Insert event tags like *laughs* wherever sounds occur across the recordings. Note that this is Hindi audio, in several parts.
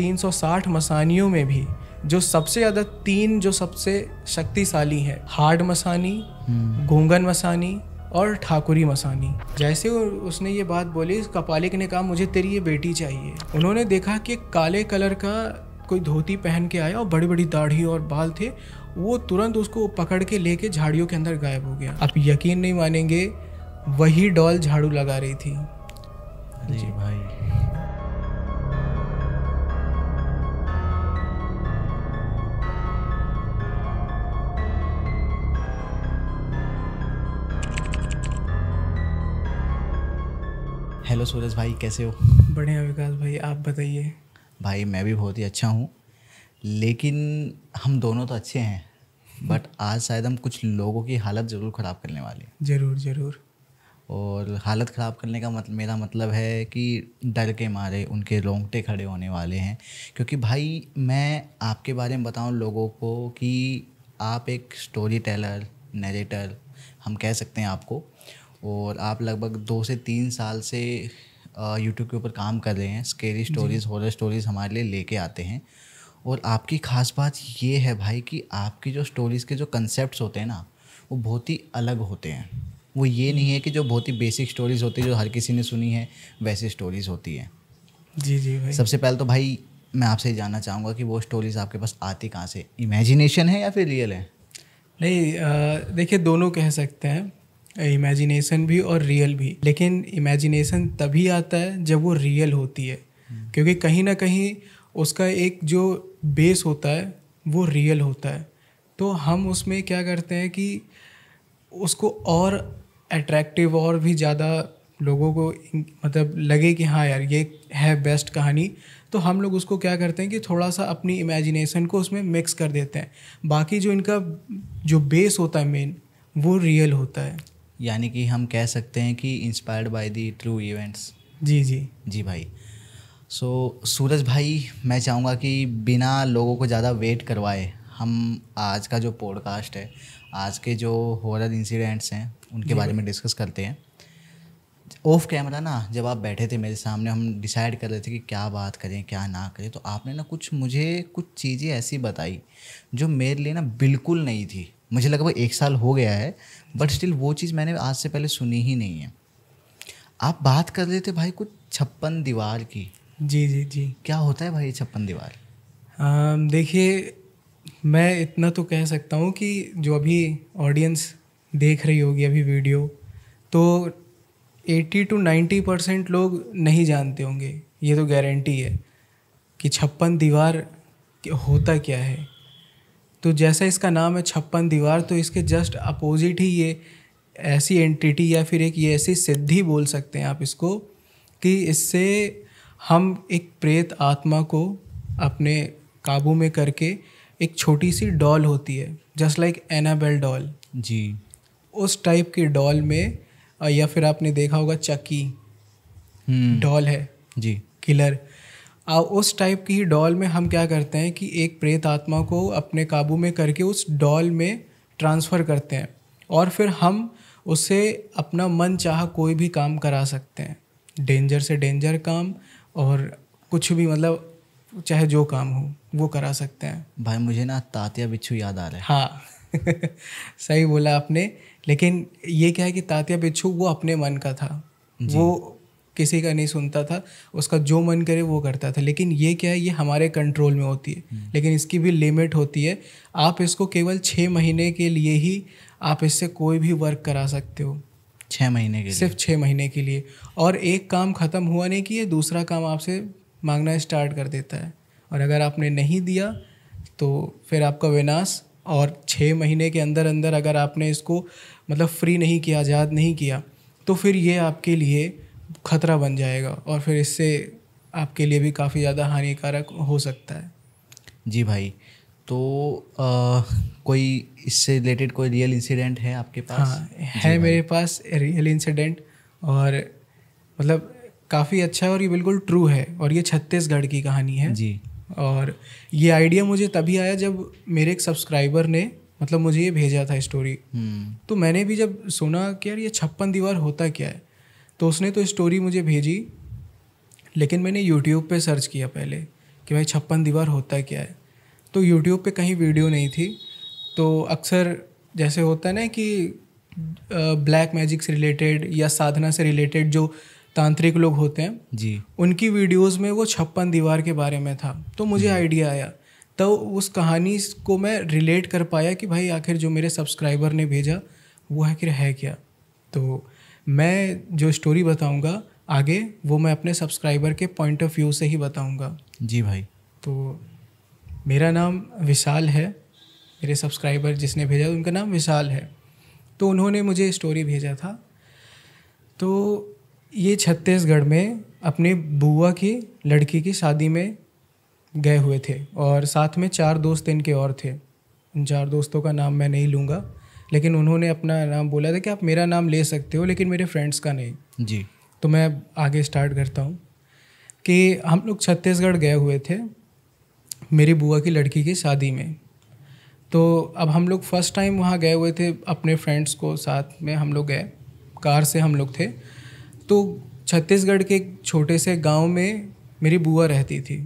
360 मसानियों में भी जो सबसे ज़्यादा तीन जो सबसे शक्तिशाली हैं हार्ड मसानी हम्म। घोंगन मसानी और ठाकुरी मसानी जैसे उसने ये बात बोली कपालिक ने कहा मुझे तेरी ये बेटी चाहिए उन्होंने देखा कि काले कलर का कोई धोती पहन के आया और बड़ी बड़ी दाढ़ी और बाल थे वो तुरंत उसको पकड़ के लेके झाड़ियों के अंदर गायब हो गया आप यकीन नहीं मानेंगे वही डॉल झाड़ू लगा रही थी जी भाई हेलो सूरज भाई कैसे हो बढ़िया विकास भाई आप बताइए भाई मैं भी बहुत ही अच्छा हूँ लेकिन हम दोनों तो अच्छे हैं बट आज शायद हम कुछ लोगों की हालत ज़रूर ख़राब करने वाले हैं ज़रूर ज़रूर और हालत ख़राब करने का मतलब मेरा मतलब है कि डर के मारे उनके रोंगटे खड़े होने वाले हैं क्योंकि भाई मैं आपके बारे में बताऊं लोगों को कि आप एक स्टोरी टेलर नरेटर हम कह सकते हैं आपको और आप लगभग दो से तीन साल से यूट्यूब के ऊपर काम कर रहे हैं स्केरी स्टोरीज़ हॉरर स्टोरीज़ हमारे लिए लेके आते हैं और आपकी खास बात ये है भाई कि आपकी जो स्टोरीज़ के जो कंसेप्ट होते हैं ना वो बहुत ही अलग होते हैं वो ये नहीं है कि जो बहुत ही बेसिक स्टोरीज़ होती है जो हर किसी ने सुनी है वैसी स्टोरीज़ होती है जी जी भाई सबसे पहले तो भाई मैं आपसे जानना चाहूँगा कि वो स्टोरीज़ आपके पास आती कहाँ से इमेजिनेशन है या फिर रियल है नहीं देखिए दोनों कह सकते हैं इमेजिनेशन भी और रियल भी लेकिन इमेजिनेशन तभी आता है जब वो रियल होती है क्योंकि कहीं ना कहीं उसका एक जो बेस होता है वो रियल होता है तो हम उसमें क्या करते हैं कि उसको और अट्रैक्टिव और भी ज़्यादा लोगों को मतलब लगे कि हाँ यार ये है बेस्ट कहानी तो हम लोग उसको क्या करते हैं कि थोड़ा सा अपनी इमेजिनेशन को उसमें मिक्स कर देते हैं बाकी जो इनका जो बेस होता है मेन वो रियल होता है यानी कि हम कह सकते हैं कि inspired by the true events जी जी जी भाई सो so, सूरज भाई मैं चाहूँगा कि बिना लोगों को ज़्यादा वेट करवाए हम आज का जो पॉडकास्ट है आज के जो हॉरर इंसिडेंट्स हैं उनके बारे में डिस्कस करते हैं ऑफ कैमरा ना जब आप बैठे थे मेरे सामने हम डिसाइड कर रहे थे कि क्या बात करें क्या ना करें तो आपने ना कुछ मुझे कुछ चीज़ें ऐसी बताई जो मेरे लिए ना बिल्कुल नहीं थी मुझे लगभग एक साल हो गया है बट स्टिल वो चीज़ मैंने आज से पहले सुनी ही नहीं है आप बात कर रहे थे भाई कुछ छप्पन दीवार की जी जी जी क्या होता है भाई छप्पन दीवार देखिए मैं इतना तो कह सकता हूँ कि जो अभी ऑडियंस देख रही होगी अभी वीडियो तो 80 टू 90 परसेंट लोग नहीं जानते होंगे ये तो गारंटी है कि छप्पन दीवार होता क्या है तो जैसा इसका नाम है छप्पन दीवार तो इसके जस्ट अपोजिट ही ये ऐसी एंटिटी या फिर एक ये ऐसी सिद्धि बोल सकते हैं आप इसको कि इससे हम एक प्रेत आत्मा को अपने काबू में करके एक छोटी सी डॉल होती है जस्ट लाइक एनाबेल डॉल जी उस टाइप की डॉल में या फिर आपने देखा होगा चक्की हम्म। डॉल है जी किलर उस टाइप की डॉल में हम क्या करते हैं कि एक प्रेत आत्मा को अपने काबू में करके उस डॉल में ट्रांसफ़र करते हैं और फिर हम उसे अपना मन चाह कोई भी काम करा सकते हैं डेंजर से डेंजर काम और कुछ भी मतलब चाहे जो काम हो वो करा सकते हैं भाई मुझे ना तात्या बिच्छू याद आ रहा है हाँ *laughs* सही बोला आपने लेकिन ये क्या है कि तात्या बिच्छू वो अपने मन का था वो किसी का नहीं सुनता था उसका जो मन करे वो करता था लेकिन ये क्या है ये हमारे कंट्रोल में होती है हम्म। लेकिन इसकी भी लिमिट होती है आप इसको केवल छः महीने के लिए ही आप इससे कोई भी वर्क करा सकते हो छः महीने के सिर्फ छः महीने के लिए और एक काम ख़त्म हुआ नहीं कि ये दूसरा काम आपसे मांगना स्टार्ट कर देता है और अगर आपने नहीं दिया तो फिर आपका विनाश और छः महीने के अंदर अंदर अगर आपने इसको मतलब फ्री नहीं किया आज़ाद नहीं किया तो फिर ये आपके लिए खतरा बन जाएगा और फिर इससे आपके लिए भी काफ़ी ज़्यादा हानिकारक हो सकता है जी भाई तो आ, कोई इससे रिलेटेड कोई रियल इंसिडेंट है आपके पास हाँ है मेरे पास रियल इंसिडेंट और मतलब काफ़ी अच्छा है और ये बिल्कुल ट्रू है और ये छत्तीसगढ़ की कहानी है जी और ये आइडिया मुझे तभी आया जब मेरे एक सब्सक्राइबर ने मतलब मुझे ये भेजा था स्टोरी हम्म। तो मैंने भी जब सुना कि यार ये छप्पन दीवार होता क्या है तो उसने तो स्टोरी मुझे भेजी लेकिन मैंने यूट्यूब पे सर्च किया पहले कि भाई छप्पन दीवार होता क्या है तो यूट्यूब पे कहीं वीडियो नहीं थी तो अक्सर जैसे होता है ना कि ब्लैक मैजिक से रिलेटेड या साधना से रिलेटेड जो तांत्रिक लोग होते हैं जी उनकी वीडियोस में वो छप्पन दीवार के बारे में था तो मुझे आइडिया आया तो उस कहानी को मैं रिलेट कर पाया कि भाई आखिर जो मेरे सब्सक्राइबर ने भेजा वो आखिर है क्या तो मैं जो स्टोरी बताऊँगा आगे वो मैं अपने सब्सक्राइबर के पॉइंट ऑफ व्यू से ही बताऊँगा जी भाई तो मेरा नाम विशाल है मेरे सब्सक्राइबर जिसने भेजा उनका नाम विशाल है तो उन्होंने मुझे स्टोरी भेजा था तो ये छत्तीसगढ़ में अपने बुआ की लड़की की शादी में गए हुए थे और साथ में चार दोस्त इनके और थे उन चार दोस्तों का नाम मैं नहीं लूँगा लेकिन उन्होंने अपना नाम बोला था कि आप मेरा नाम ले सकते हो लेकिन मेरे फ्रेंड्स का नहीं जी तो मैं आगे स्टार्ट करता हूँ कि हम लोग छत्तीसगढ़ गए हुए थे मेरी बुआ की लड़की की शादी में तो अब हम लोग फर्स्ट टाइम वहाँ गए हुए थे अपने फ्रेंड्स को साथ में हम लोग गए कार से हम लोग थे तो छत्तीसगढ़ के एक छोटे से गांव में मेरी बुआ रहती थी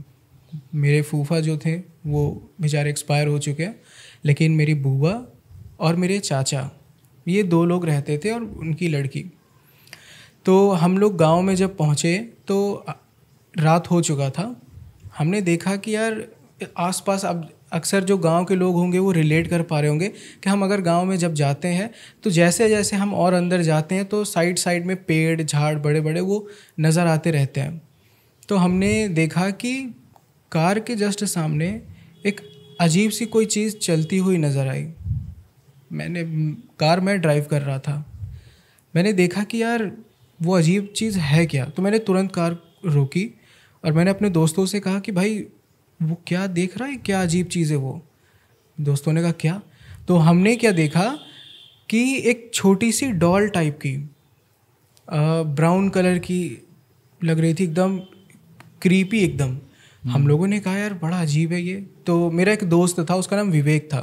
मेरे फूफा जो थे वो बेचारे एक्सपायर हो चुके हैं लेकिन मेरी बुआ और मेरे चाचा ये दो लोग रहते थे और उनकी लड़की तो हम लोग गांव में जब पहुंचे तो रात हो चुका था हमने देखा कि यार आसपास अब अक्सर जो गांव के लोग होंगे वो रिलेट कर पा रहे होंगे कि हम अगर गांव में जब जाते हैं तो जैसे जैसे हम और अंदर जाते हैं तो साइड साइड में पेड़ झाड़ बड़े बड़े वो नज़र आते रहते हैं तो हमने देखा कि कार के जस्ट सामने एक अजीब सी कोई चीज़ चलती हुई नज़र आई मैंने कार में ड्राइव कर रहा था मैंने देखा कि यार वो अजीब चीज़ है क्या तो मैंने तुरंत कार रोकी और मैंने अपने दोस्तों से कहा कि भाई वो क्या देख रहा है क्या अजीब चीज़ है वो दोस्तों ने कहा क्या तो हमने क्या देखा कि एक छोटी सी डॉल टाइप की ब्राउन कलर की लग रही थी एकदम क्रीपी एकदम हम हम्म। लोगों ने कहा यार बड़ा अजीब है ये तो मेरा एक दोस्त था उसका नाम विवेक था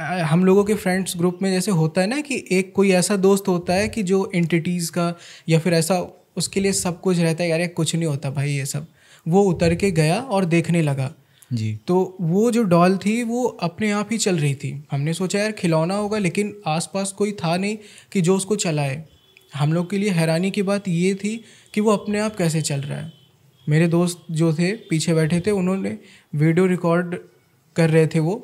हम लोगों के फ्रेंड्स ग्रुप में जैसे होता है ना कि एक कोई ऐसा दोस्त होता है कि जो एंटिटीज़ का या फिर ऐसा उसके लिए सब कुछ रहता है यार कुछ नहीं होता भाई ये सब वो उतर के गया और देखने लगा जी तो वो जो डॉल थी वो अपने आप ही चल रही थी हमने सोचा यार खिलौना होगा लेकिन आसपास कोई था नहीं कि जो उसको चलाए हम लोग के लिए हैरानी की बात ये थी कि वो अपने आप कैसे चल रहा है मेरे दोस्त जो थे पीछे बैठे थे उन्होंने वीडियो रिकॉर्ड कर रहे थे वो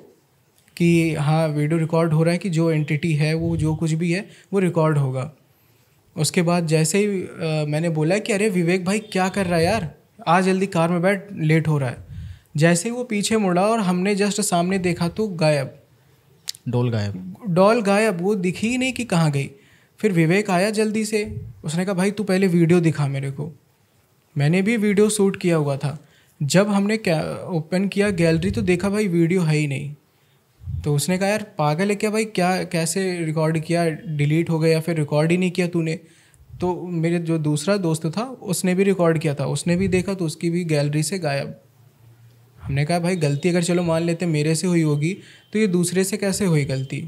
कि हाँ वीडियो रिकॉर्ड हो रहा है कि जो एंटिटी है वो जो कुछ भी है वो रिकॉर्ड होगा उसके बाद जैसे ही आ, मैंने बोला कि अरे विवेक भाई क्या कर रहा है यार आ जल्दी कार में बैठ लेट हो रहा है जैसे ही वो पीछे मुड़ा और हमने जस्ट सामने देखा तो गायब डॉल गायब डॉल गायब वो दिखी ही नहीं कि कहाँ गई फिर विवेक आया जल्दी से उसने कहा भाई तू पहले वीडियो दिखा मेरे को मैंने भी वीडियो शूट किया हुआ था जब हमने ओपन किया गैलरी तो देखा भाई वीडियो है ही नहीं तो उसने कहा यार पागल है क्या भाई क्या कैसे रिकॉर्ड किया डिलीट हो गया या फिर रिकॉर्ड ही नहीं किया तूने तो मेरे जो दूसरा दोस्त था उसने भी रिकॉर्ड किया था उसने भी देखा तो उसकी भी गैलरी से गायब हमने कहा भाई गलती अगर चलो मान लेते मेरे से हुई होगी तो ये दूसरे से कैसे हुई गलती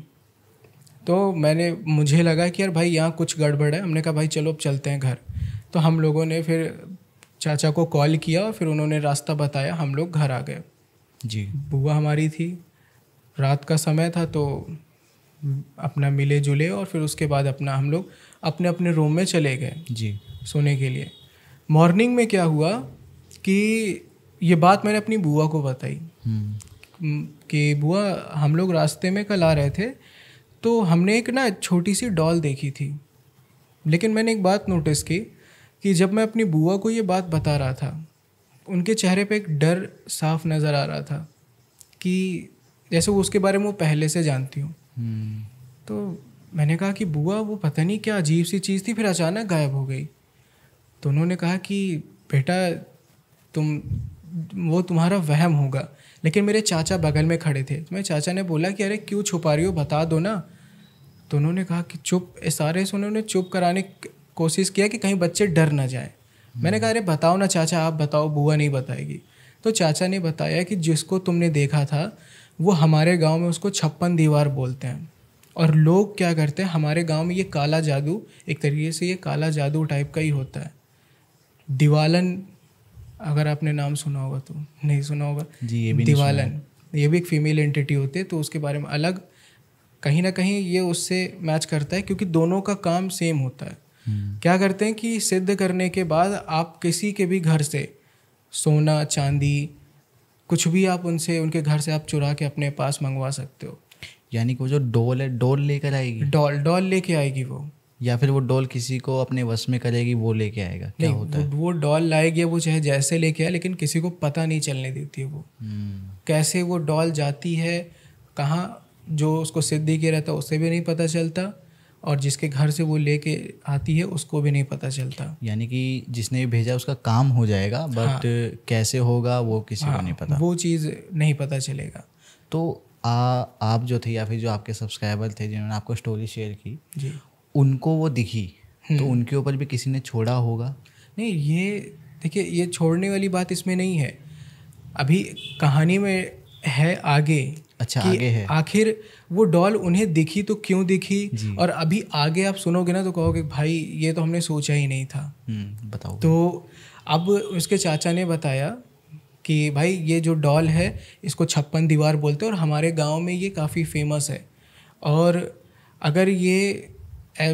तो मैंने मुझे लगा कि यार भाई यहाँ कुछ गड़बड़ है हमने कहा भाई चलो अब चलते हैं घर तो हम लोगों ने फिर चाचा को कॉल किया फिर उन्होंने रास्ता बताया हम लोग घर आ गए जी बुआ हमारी थी रात का समय था तो अपना मिले जुले और फिर उसके बाद अपना हम लोग अपने अपने रूम में चले गए जी सोने के लिए मॉर्निंग में क्या हुआ कि ये बात मैंने अपनी बुआ को बताई हम्म। कि बुआ हम लोग रास्ते में कल आ रहे थे तो हमने एक ना छोटी सी डॉल देखी थी लेकिन मैंने एक बात नोटिस की कि जब मैं अपनी बुआ को ये बात बता रहा था उनके चेहरे पे एक डर साफ नज़र आ रहा था कि जैसे उसके बारे में वो पहले से जानती हूँ हम्म। तो मैंने कहा कि बुआ वो पता नहीं क्या अजीब सी चीज़ थी फिर अचानक गायब हो गई तो उन्होंने कहा कि बेटा तुम वो तुम्हारा वहम होगा लेकिन मेरे चाचा बगल में खड़े थे तो मेरे चाचा ने बोला कि अरे क्यों छुपा रही हो बता दो ना तो उन्होंने कहा कि चुप सारे से उन्होंने चुप कराने कोशिश किया कि कहीं बच्चे डर ना जाए हम्म। मैंने कहा अरे बताओ ना चाचा आप बताओ बुआ नहीं बताएगी तो चाचा ने बताया कि जिसको तुमने देखा था वो हमारे गांव में उसको छप्पन दीवार बोलते हैं और लोग क्या करते हैं हमारे गांव में ये काला जादू एक तरीके से ये काला जादू टाइप का ही होता है दिवालन अगर आपने नाम सुना होगा तो नहीं सुना होगा जी ये भी दिवालन ये भी एक फीमेल एंटिटी होती है तो उसके बारे में अलग कहीं ना कहीं ये उससे मैच करता है क्योंकि दोनों का काम सेम होता है हम्म। क्या करते हैं कि सिद्ध करने के बाद आप किसी के भी घर से सोना चांदी कुछ भी आप उनसे उनके घर से आप चुरा के अपने पास मंगवा सकते हो यानी कि वो जो डॉल है डॉल लेकर आएगी डॉल डॉल लेके आएगी वो या फिर वो डॉल किसी को अपने वश में करेगी वो लेके आएगा क्या होता है वो डॉल लाएगी वो चाहे जैसे लेके आए लेकिन किसी को पता नहीं चलने देती है वो हम्म। कैसे वो डॉल जाती है कहाँ जो उसको सिद्धि के रहता है उसे भी नहीं पता चलता और जिसके घर से वो लेके आती है उसको भी नहीं पता चलता यानी कि जिसने भेजा उसका काम हो जाएगा बट हाँ, कैसे होगा वो किसी हाँ, को नहीं पता वो चीज़ नहीं पता चलेगा तो आ, आप जो थे या फिर जो आपके सब्सक्राइबर थे जिन्होंने आपको स्टोरी शेयर की जी उनको वो दिखी तो हम्म। उनके ऊपर भी किसी ने छोड़ा होगा नहीं ये देखिए ये छोड़ने वाली बात इसमें नहीं है अभी कहानी में है आगे अच्छा आगे है आखिर वो डॉल उन्हें दिखी तो क्यों दिखी और अभी आगे आप सुनोगे ना तो कहोगे भाई ये तो हमने सोचा ही नहीं था हम्म, बताओ तो अब उसके चाचा ने बताया कि भाई ये जो डॉल है इसको छप्पन दीवार बोलते हैं और हमारे गांव में ये काफ़ी फेमस है और अगर ये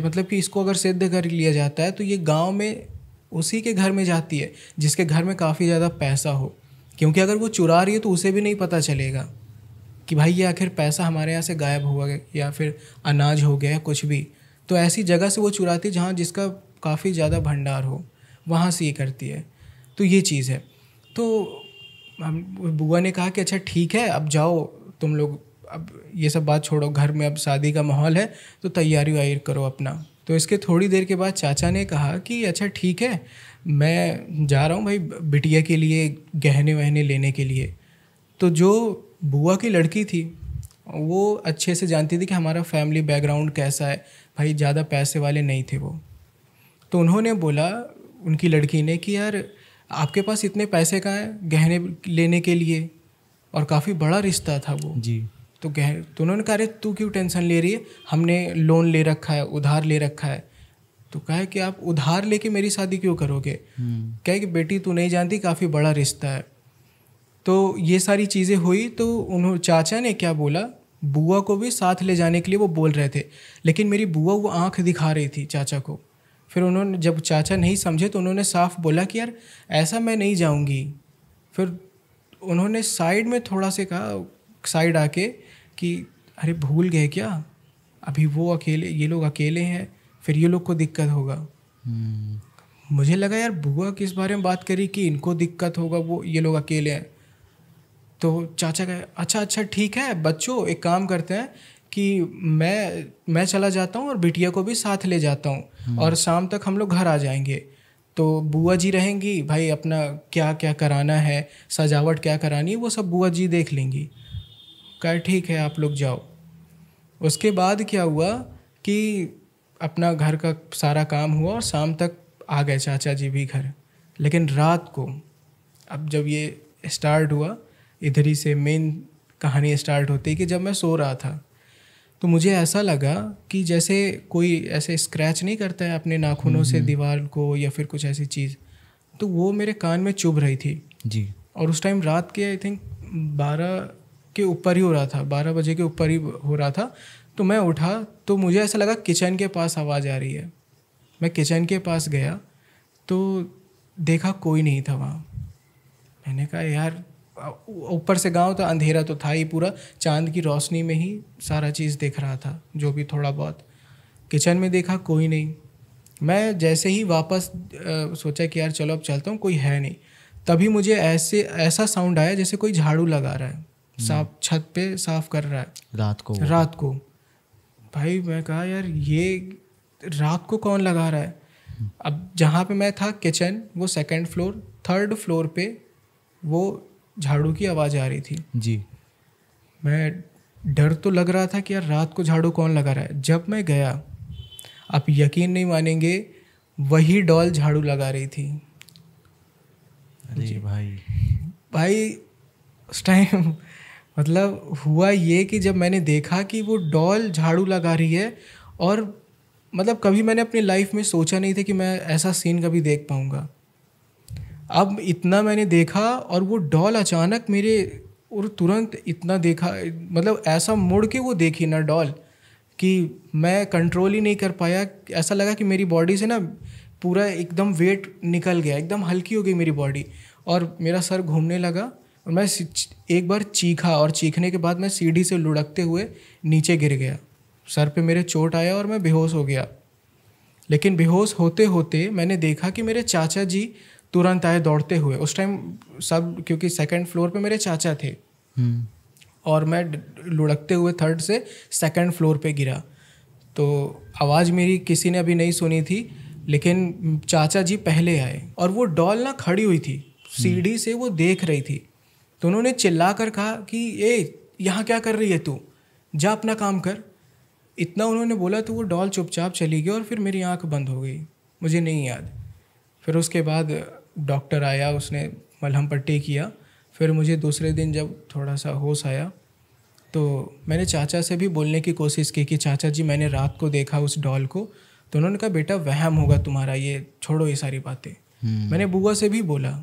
मतलब कि इसको अगर सिद्ध कर लिया जाता है तो ये गांव में उसी के घर में जाती है जिसके घर में काफ़ी ज़्यादा पैसा हो क्योंकि अगर वो चुरा रही है तो उसे भी नहीं पता चलेगा कि भाई ये आखिर पैसा हमारे यहाँ से गायब हुआ या फिर अनाज हो गया कुछ भी तो ऐसी जगह से वो चुराती जहाँ जिसका काफ़ी ज़्यादा भंडार हो वहाँ से ये करती है तो ये चीज़ है तो हम बुआ ने कहा कि अच्छा ठीक है अब जाओ तुम लोग अब ये सब बात छोड़ो घर में अब शादी का माहौल है तो तैयारी वायर करो अपना तो इसके थोड़ी देर के बाद चाचा ने कहा कि अच्छा ठीक है मैं जा रहा हूँ भाई बिटिया के लिए गहने वहने लेने के लिए तो जो बुआ की लड़की थी वो अच्छे से जानती थी कि हमारा फैमिली बैकग्राउंड कैसा है भाई ज़्यादा पैसे वाले नहीं थे वो तो उन्होंने बोला उनकी लड़की ने कि यार आपके पास इतने पैसे कहाँ हैं गहने लेने के लिए और काफ़ी बड़ा रिश्ता था वो जी तो गह तो उन्होंने कहा रहे तू क्यों टेंशन ले रही है हमने लोन ले रखा है उधार ले रखा है तो कहा कि आप उधार लेके मेरी शादी क्यों करोगे हम्म। कहे कि बेटी तू नहीं जानती काफ़ी बड़ा रिश्ता है तो ये सारी चीज़ें हुई तो उन्होंने चाचा ने क्या बोला बुआ को भी साथ ले जाने के लिए वो बोल रहे थे लेकिन मेरी बुआ वो आँख दिखा रही थी चाचा को फिर उन्होंने जब चाचा नहीं समझे तो उन्होंने साफ बोला कि यार ऐसा मैं नहीं जाऊँगी फिर उन्होंने साइड में थोड़ा से कहा साइड आके कि अरे भूल गए क्या अभी वो अकेले ये लोग अकेले हैं फिर ये लोग को दिक्कत होगा hmm. मुझे लगा यार बुआ किस बारे में बात करी कि इनको दिक्कत होगा वो ये लोग अकेले हैं तो चाचा कहे अच्छा अच्छा ठीक है बच्चों एक काम करते हैं कि मैं मैं चला जाता हूँ और बिटिया को भी साथ ले जाता हूँ हम्म। और शाम तक हम लोग घर आ जाएंगे तो बुआ जी रहेंगी भाई अपना क्या क्या कराना है सजावट क्या करानी है वो सब बुआ जी देख लेंगी कह ठीक है आप लोग जाओ उसके बाद क्या हुआ कि अपना घर का सारा काम हुआ और शाम तक आ गए चाचा जी भी घर लेकिन रात को अब जब ये स्टार्ट हुआ इधर ही से मेन कहानी स्टार्ट होती है कि जब मैं सो रहा था तो मुझे ऐसा लगा कि जैसे कोई ऐसे स्क्रैच नहीं करता है अपने नाखूनों से दीवार को या फिर कुछ ऐसी चीज़ तो वो मेरे कान में चुभ रही थी जी और उस टाइम रात के आई थिंक बारह के ऊपर ही हो रहा था बारह बजे के ऊपर ही हो रहा था तो मैं उठा तो मुझे ऐसा लगा किचन के पास आवाज़ आ रही है मैं किचन के पास गया तो देखा कोई नहीं था वहाँ मैंने कहा यार ऊपर से गांव था तो अंधेरा तो था ही पूरा चांद की रोशनी में ही सारा चीज़ देख रहा था जो भी थोड़ा बहुत किचन में देखा कोई नहीं मैं जैसे ही वापस आ, सोचा कि यार चलो अब चलता हूँ कोई है नहीं तभी मुझे ऐसे ऐसा साउंड आया जैसे कोई झाड़ू लगा रहा है हम्म। साफ छत पे साफ कर रहा है रात को रात को भाई मैं कहा यार ये रात को कौन लगा रहा है हम्म। अब जहाँ पे मैं था किचन वो सेकंड फ्लोर थर्ड फ्लोर पे वो झाड़ू की आवाज़ आ रही थी जी मैं डर तो लग रहा था कि यार रात को झाड़ू कौन लगा रहा है जब मैं गया आप यकीन नहीं मानेंगे वही डॉल झाड़ू लगा रही थी जी भाई भाई उस टाइम मतलब हुआ ये कि जब मैंने देखा कि वो डॉल झाड़ू लगा रही है और मतलब कभी मैंने अपनी लाइफ में सोचा नहीं था कि मैं ऐसा सीन कभी देख पाऊँगा अब इतना मैंने देखा और वो डॉल अचानक मेरे और तुरंत इतना देखा मतलब ऐसा मुड़ के वो देखी ना डॉल कि मैं कंट्रोल ही नहीं कर पाया ऐसा लगा कि मेरी बॉडी से ना पूरा एकदम वेट निकल गया एकदम हल्की हो गई मेरी बॉडी और मेरा सर घूमने लगा और मैं एक बार चीखा और चीखने के बाद मैं सीढ़ी से लुढ़कते हुए नीचे गिर गया सर पे मेरे चोट आया और मैं बेहोश हो गया लेकिन बेहोश होते होते मैंने देखा कि मेरे चाचा जी तुरंत आए दौड़ते हुए उस टाइम सब क्योंकि सेकंड फ्लोर पे मेरे चाचा थे हम्म। और मैं लुढ़कते हुए थर्ड से सेकंड फ्लोर पे गिरा तो आवाज़ मेरी किसी ने अभी नहीं सुनी थी लेकिन चाचा जी पहले आए और वो डॉल ना खड़ी हुई थी हम्म। सीढ़ी से वो देख रही थी तो उन्होंने चिल्ला कर कहा कि ए यहाँ क्या कर रही है तू जा अपना काम कर इतना उन्होंने बोला तो वो डॉल चुपचाप चली गई और फिर मेरी आँख बंद हो गई मुझे नहीं याद फिर उसके बाद डॉक्टर आया उसने मलहम पट्टी किया फिर मुझे दूसरे दिन जब थोड़ा सा होश आया तो मैंने चाचा से भी बोलने की कोशिश की कि चाचा जी मैंने रात को देखा उस डॉल को तो उन्होंने कहा बेटा वहम होगा तुम्हारा ये छोड़ो ये सारी बातें हम्म। मैंने बुआ से भी बोला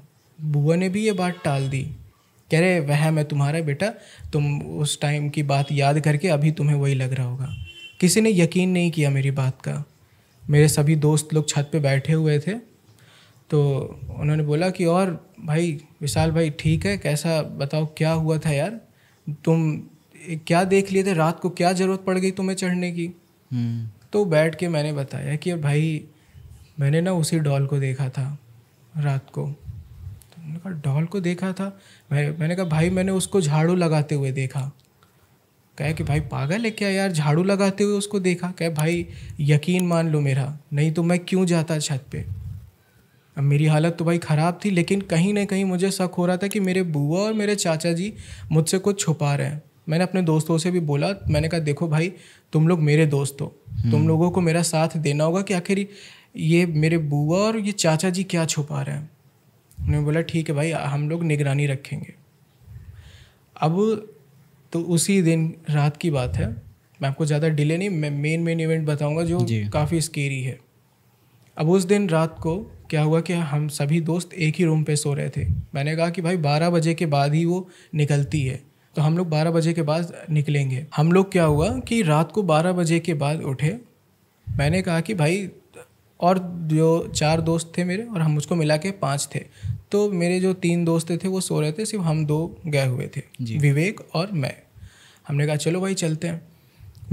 बुआ ने भी ये बात टाल दी कह रहे वहम है तुम्हारा बेटा तुम उस टाइम की बात याद करके अभी तुम्हें वही लग रहा होगा किसी ने यकीन नहीं किया मेरी बात का मेरे सभी दोस्त लोग छत पे बैठे हुए थे तो उन्होंने बोला कि और भाई विशाल भाई ठीक है कैसा बताओ क्या हुआ था यार तुम क्या देख लिए थे रात को क्या ज़रूरत पड़ गई तुम्हें चढ़ने की हम्म। तो बैठ के मैंने बताया कि भाई मैंने ना उसी डॉल को देखा था रात को तो मैंने कहा डॉल को देखा था मैं मैंने कहा भाई मैंने उसको झाड़ू लगाते हुए देखा कहे कि भाई पागल है क्या यार झाड़ू लगाते हुए उसको देखा कहे भाई यकीन मान लो मेरा नहीं तो मैं क्यों जाता छत पे अब मेरी हालत तो भाई ख़राब थी लेकिन कहीं ना कहीं मुझे शक हो रहा था कि मेरे बुआ और मेरे चाचा जी मुझसे कुछ छुपा रहे हैं मैंने अपने दोस्तों से भी बोला मैंने कहा देखो भाई तुम लोग मेरे दोस्त हो हम्म। तुम लोगों को मेरा साथ देना होगा कि आखिर ये मेरे बुआ और ये चाचा जी क्या छुपा रहे हैं उन्होंने बोला ठीक है भाई हम लोग निगरानी रखेंगे अब तो उसी दिन रात की बात है मैं आपको ज़्यादा डिले नहीं मैं मेन मेन इवेंट बताऊंगा जो काफ़ी स्केरी है अब उस दिन रात को क्या हुआ कि हम सभी दोस्त एक ही रूम पे सो रहे थे मैंने कहा कि भाई बारह बजे के बाद ही वो निकलती है तो हम लोग बारह बजे के बाद निकलेंगे हम लोग क्या हुआ कि रात को बारह बजे के बाद उठे मैंने कहा कि भाई और जो चार दोस्त थे मेरे और हम मुझको मिला के पाँच थे तो मेरे जो तीन दोस्त थे वो सो रहे थे सिर्फ हम दो गए हुए थे विवेक और मैं हमने कहा चलो भाई चलते हैं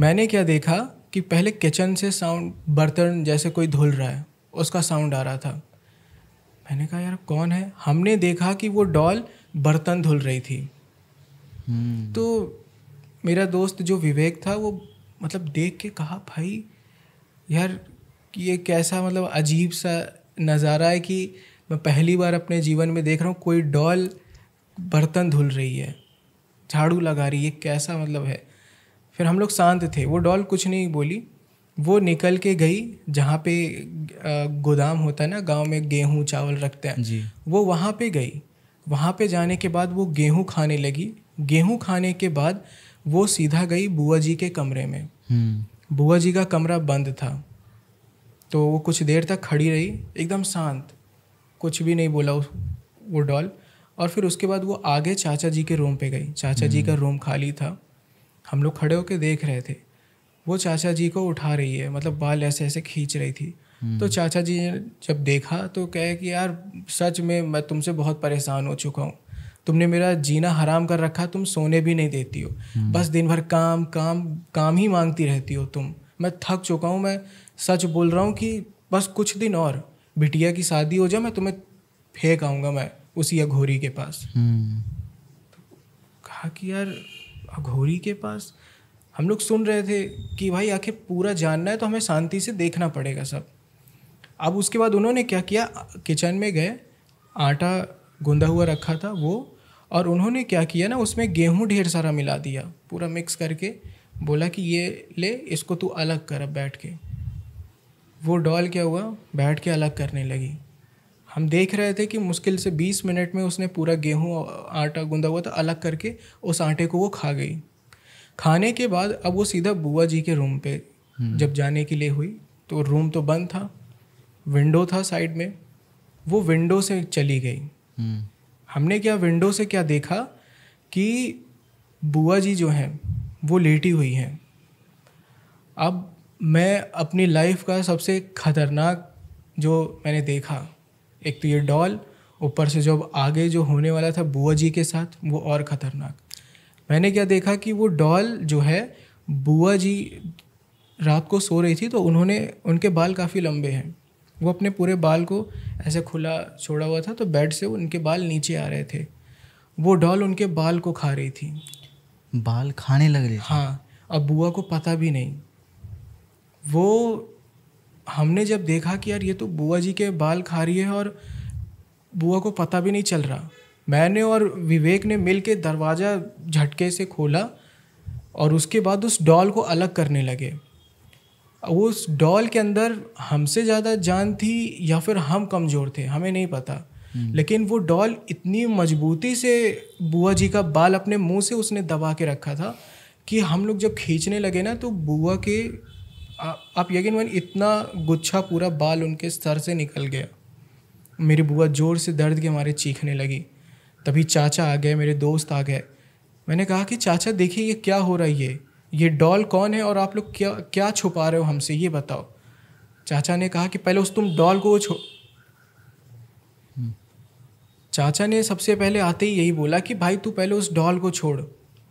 मैंने क्या देखा कि पहले किचन से साउंड बर्तन जैसे कोई धुल रहा है उसका साउंड आ रहा था मैंने कहा यार कौन है हमने देखा कि वो डॉल बर्तन धुल रही थी hmm. तो मेरा दोस्त जो विवेक था वो मतलब देख के कहा भाई यार ये कैसा मतलब अजीब सा नज़ारा है कि मैं पहली बार अपने जीवन में देख रहा हूँ कोई डॉल बर्तन धुल रही है झाड़ू लगा रही है कैसा मतलब है फिर हम लोग शांत थे वो डॉल कुछ नहीं बोली वो निकल के गई जहाँ पे गोदाम होता है ना गांव में गेहूँ चावल रखते हैं जी वो वहाँ पे गई वहाँ पे जाने के बाद वो गेहूँ खाने लगी गेहूँ खाने के बाद वो सीधा गई बुआ जी के कमरे में हम्म। बुआ जी का कमरा बंद था तो वो कुछ देर तक खड़ी रही एकदम शांत कुछ भी नहीं बोला वो डॉल और फिर उसके बाद वो आगे चाचा जी के रूम पे गई चाचा जी हम्म। का रूम खाली था हम लोग खड़े होकर देख रहे थे वो चाचा जी को उठा रही है मतलब बाल ऐसे ऐसे खींच रही थी तो हम्म। चाचा जी ने जब देखा तो कहे कि यार सच में मैं तुमसे बहुत परेशान हो चुका हूँ तुमने मेरा जीना हराम कर रखा तुम सोने भी नहीं देती हो हम्म। बस दिन भर काम काम काम ही मांगती रहती हो तुम मैं थक चुका हूँ मैं सच बोल रहा हूँ कि बस कुछ दिन और बिटिया की शादी हो जाए मैं तुम्हें फेंक आऊँगा मैं उसी अघोरी के पास हम्म। तो कहा कि यार अघोरी के पास हम लोग सुन रहे थे कि भाई आखिर पूरा जानना है तो हमें शांति से देखना पड़ेगा सब अब उसके बाद उन्होंने क्या किया किचन में गए आटा गूँधा हुआ रखा था वो और उन्होंने क्या किया ना उसमें गेहूँ ढेर सारा मिला दिया पूरा मिक्स करके बोला कि ये ले इसको तू अलग कर अब बैठ के वो डॉल क्या हुआ बैठ के अलग करने लगी हम देख रहे थे कि मुश्किल से 20 मिनट में उसने पूरा गेहूँ आटा गूँधा हुआ था अलग करके उस आटे को वो खा गई खाने के बाद अब वो सीधा बुआ जी के रूम पे हम्म। जब जाने के लिए हुई तो रूम तो बंद था विंडो था साइड में वो विंडो से चली गई हम्म। हमने क्या विंडो से क्या देखा कि बुआ जी जो हैं वो लेटी हुई हैं अब मैं अपनी लाइफ का सबसे ख़तरनाक जो मैंने देखा एक तो ये डॉल ऊपर से जब आगे जो होने वाला था बुआ जी के साथ वो और ख़तरनाक मैंने क्या देखा कि वो डॉल जो है बुआ जी रात को सो रही थी तो उन्होंने उनके बाल काफ़ी लंबे हैं वो अपने पूरे बाल को ऐसे खुला छोड़ा हुआ था तो बेड से उनके बाल नीचे आ रहे थे वो डॉल उनके बाल को खा रही थी बाल खाने लग रही हाँ अब बुआ को पता भी नहीं वो हमने जब देखा कि यार ये तो बुआ जी के बाल खा रही है और बुआ को पता भी नहीं चल रहा मैंने और विवेक ने मिल के दरवाज़ा झटके से खोला और उसके बाद उस डॉल को अलग करने लगे उस डॉल के अंदर हमसे ज़्यादा जान थी या फिर हम कमज़ोर थे हमें नहीं पता हम्म। लेकिन वो डॉल इतनी मजबूती से बुआ जी का बाल अपने मुंह से उसने दबा के रखा था कि हम लोग जब खींचने लगे ना तो बुआ के आप यकीन मन इतना गुच्छा पूरा बाल उनके सर से निकल गया मेरी बुआ ज़ोर से दर्द के हमारे चीखने लगी तभी चाचा आ गए मेरे दोस्त आ गए मैंने कहा कि चाचा देखिए ये क्या हो रही है ये डॉल कौन है और आप लोग क्या क्या छुपा रहे हो हमसे ये बताओ चाचा ने कहा कि पहले उस तुम डॉल को छो चाचा ने सबसे पहले आते ही यही बोला कि भाई तू पहले उस डॉल को छोड़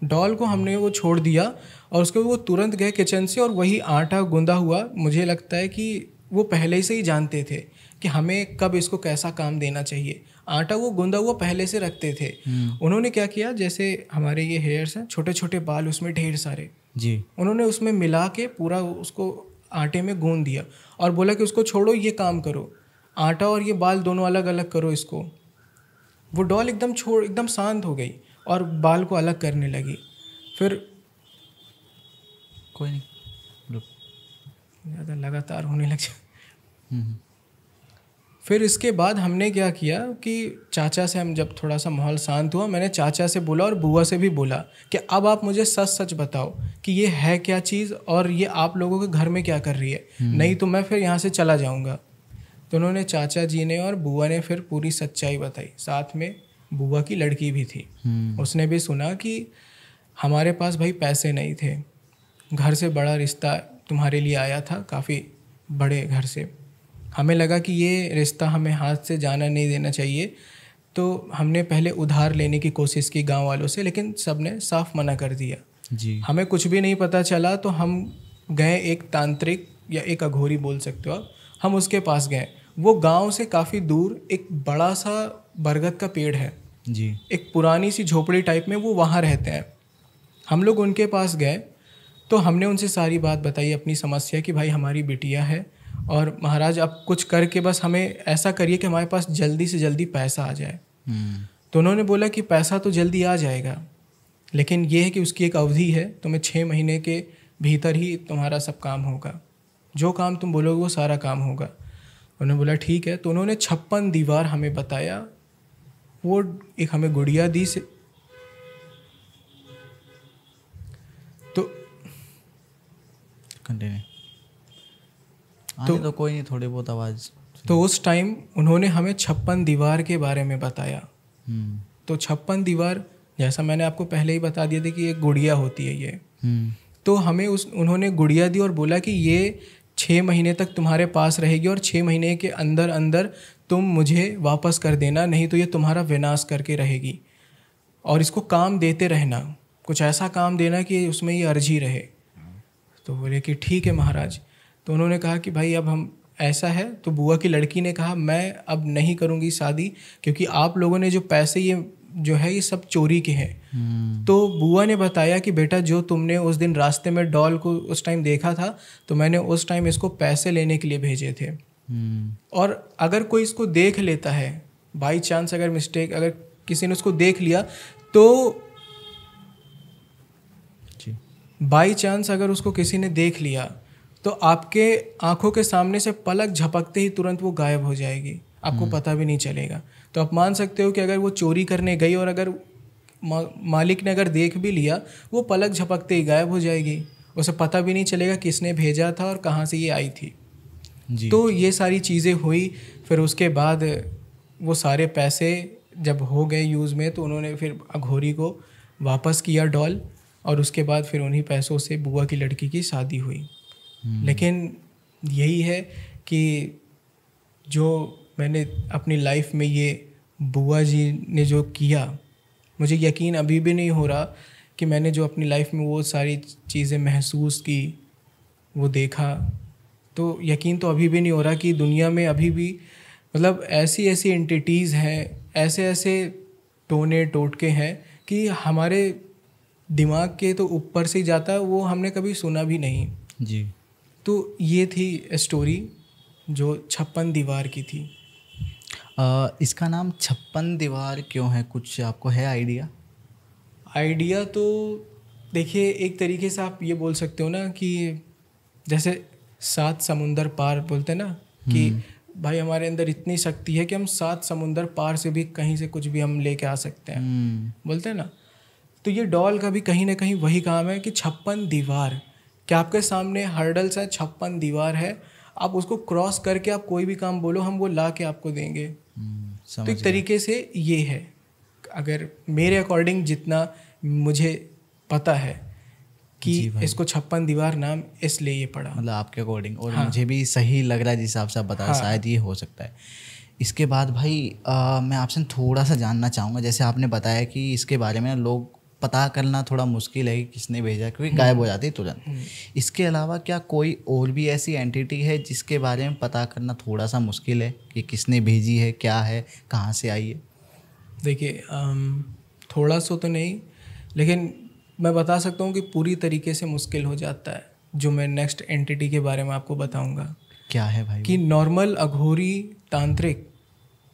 डॉल को हमने वो छोड़ दिया और उसके वो तुरंत गए किचन से और वही आटा गूंदा हुआ मुझे लगता है कि वो पहले से ही जानते थे कि हमें कब इसको कैसा काम देना चाहिए आटा वो गूंदा हुआ पहले से रखते थे हम्म। उन्होंने क्या किया जैसे हमारे ये हेयर्स हैं छोटे छोटे बाल उसमें ढेर सारे जी उन्होंने उसमें मिला के पूरा उसको आटे में गूंद दिया और बोला कि उसको छोड़ो ये काम करो आटा और ये बाल दोनों अलग अलग करो इसको वो डॉल एकदम छोड़ एकदम शांत हो गई और बाल को अलग करने लगी फिर कोई नहीं ज़्यादा लगातार होने लग जा हम्म। फिर इसके बाद हमने क्या किया कि चाचा से हम जब थोड़ा सा माहौल शांत हुआ मैंने चाचा से बोला और बुआ से भी बोला कि अब आप मुझे सच सच बताओ कि ये है क्या चीज़ और ये आप लोगों के घर में क्या कर रही है हम्म। नहीं तो मैं फिर यहाँ से चला जाऊँगा तो उन्होंने चाचा जी ने और बुआ ने फिर पूरी सच्चाई बताई साथ में बुआ की लड़की भी थी हम्म। उसने भी सुना कि हमारे पास भाई पैसे नहीं थे घर से बड़ा रिश्ता तुम्हारे लिए आया था काफ़ी बड़े घर से हमें लगा कि ये रिश्ता हमें हाथ से जाना नहीं देना चाहिए तो हमने पहले उधार लेने की कोशिश की गांव वालों से लेकिन सब ने साफ मना कर दिया जी हमें कुछ भी नहीं पता चला तो हम गए एक तांत्रिक या एक अघोरी बोल सकते हो आप हम उसके पास गए वो गांव से काफ़ी दूर एक बड़ा सा बरगद का पेड़ है जी एक पुरानी सी झोपड़ी टाइप में वो वहाँ रहते हैं हम लोग उनके पास गए तो हमने उनसे सारी बात बताई अपनी समस्या कि भाई हमारी बिटिया है और महाराज आप कुछ करके बस हमें ऐसा करिए कि हमारे पास जल्दी से जल्दी पैसा आ जाए हम्म। तो उन्होंने बोला कि पैसा तो जल्दी आ जाएगा लेकिन ये है कि उसकी एक अवधि है तुम्हें छः महीने के भीतर ही तुम्हारा सब काम होगा जो काम तुम बोलोगे वो सारा काम होगा उन्होंने बोला ठीक है तो उन्होंने छप्पन दीवार हमें बताया वो एक हमें गुड़िया दी से तो कंटिन्यू तो, तो कोई नहीं थोड़ी बहुत आवाज़ तो उस टाइम उन्होंने हमें छप्पन दीवार के बारे में बताया हम्म। तो छप्पन दीवार जैसा मैंने आपको पहले ही बता दिया था कि एक गुड़िया होती है ये हम्म। तो हमें उस उन्होंने गुड़िया दी और बोला कि ये छः महीने तक तुम्हारे पास रहेगी और छः महीने के अंदर अंदर तुम मुझे वापस कर देना नहीं तो ये तुम्हारा विनाश करके रहेगी और इसको काम देते रहना कुछ ऐसा काम देना कि उसमें ये अर्जी रहे तो बोले कि ठीक है महाराज तो उन्होंने कहा कि भाई अब हम ऐसा है तो बुआ की लड़की ने कहा मैं अब नहीं करूँगी शादी क्योंकि आप लोगों ने जो पैसे ये जो है ये सब चोरी के हैं हम्म। तो बुआ ने बताया कि बेटा जो तुमने उस दिन रास्ते में डॉल को उस टाइम देखा था तो मैंने उस टाइम इसको पैसे लेने के लिए भेजे थे हम्म। और अगर कोई इसको देख लेता है बाई चांस अगर मिस्टेक अगर किसी ने उसको देख लिया तो बाई चांस अगर उसको किसी ने देख लिया तो आपके आंखों के सामने से पलक झपकते ही तुरंत वो गायब हो जाएगी आपको हम्म। पता भी नहीं चलेगा तो आप मान सकते हो कि अगर वो चोरी करने गई और अगर मा, मालिक ने अगर देख भी लिया वो पलक झपकते ही गायब हो जाएगी उसे पता भी नहीं चलेगा किसने भेजा था और कहाँ से ये आई थी जी। तो ये सारी चीज़ें हुई फिर उसके बाद वो सारे पैसे जब हो गए यूज़ में तो उन्होंने फिर घोरी को वापस किया डॉल और उसके बाद फिर उन्हीं पैसों से बुआ की लड़की की शादी हुई हम्म। लेकिन यही है कि जो मैंने अपनी लाइफ में ये बुआ जी ने जो किया मुझे यकीन अभी भी नहीं हो रहा कि मैंने जो अपनी लाइफ में वो सारी चीज़ें महसूस की वो देखा तो यकीन तो अभी भी नहीं हो रहा कि दुनिया में अभी भी मतलब ऐसी ऐसी एंटिटीज़ हैं ऐसे ऐसे टोने टोटके हैं कि हमारे दिमाग के तो ऊपर से जाता वो हमने कभी सुना भी नहीं जी तो ये थी स्टोरी जो छप्पन दीवार की थी आ, इसका नाम छप्पन दीवार क्यों है कुछ आपको है आइडिया आइडिया तो देखिए एक तरीके से आप ये बोल सकते हो ना कि जैसे सात समुंदर पार बोलते ना कि हम्म। भाई हमारे अंदर इतनी शक्ति है कि हम सात समुंदर पार से भी कहीं से कुछ भी हम लेके आ सकते हैं हम्म। बोलते हैं ना तो ये डॉल का भी कहीं ना कहीं वही काम है कि छप्पन दीवार कि आपके सामने हर्डल्स हैं छप्पन दीवार है आप उसको क्रॉस करके आप कोई भी काम बोलो हम वो ला के आपको देंगे हम्म, तो एक तरीके से ये है अगर मेरे अकॉर्डिंग जितना मुझे पता है कि इसको छप्पन दीवार नाम इसलिए ये पड़ा मतलब आपके अकॉर्डिंग और हाँ। मुझे भी सही लग रहा है जिस हिसाब से आप बता हाँ। शायद ये हो सकता है इसके बाद भाई आ, मैं आपसे थोड़ा सा जानना चाहूँगा जैसे आपने बताया कि इसके बारे में लोग पता करना थोड़ा मुश्किल है कि किसने भेजा क्योंकि गायब हो जाती है तुरंत हम्म। इसके अलावा क्या कोई और भी ऐसी एंटिटी है जिसके बारे में पता करना थोड़ा सा मुश्किल है कि किसने भेजी है क्या है कहाँ से आई है देखिए थोड़ा सो तो नहीं लेकिन मैं बता सकता हूँ कि पूरी तरीके से मुश्किल हो जाता है जो मैं नेक्स्ट एंटिटी के बारे में आपको बताऊँगा क्या है भाई कि नॉर्मल अघोरी तांत्रिक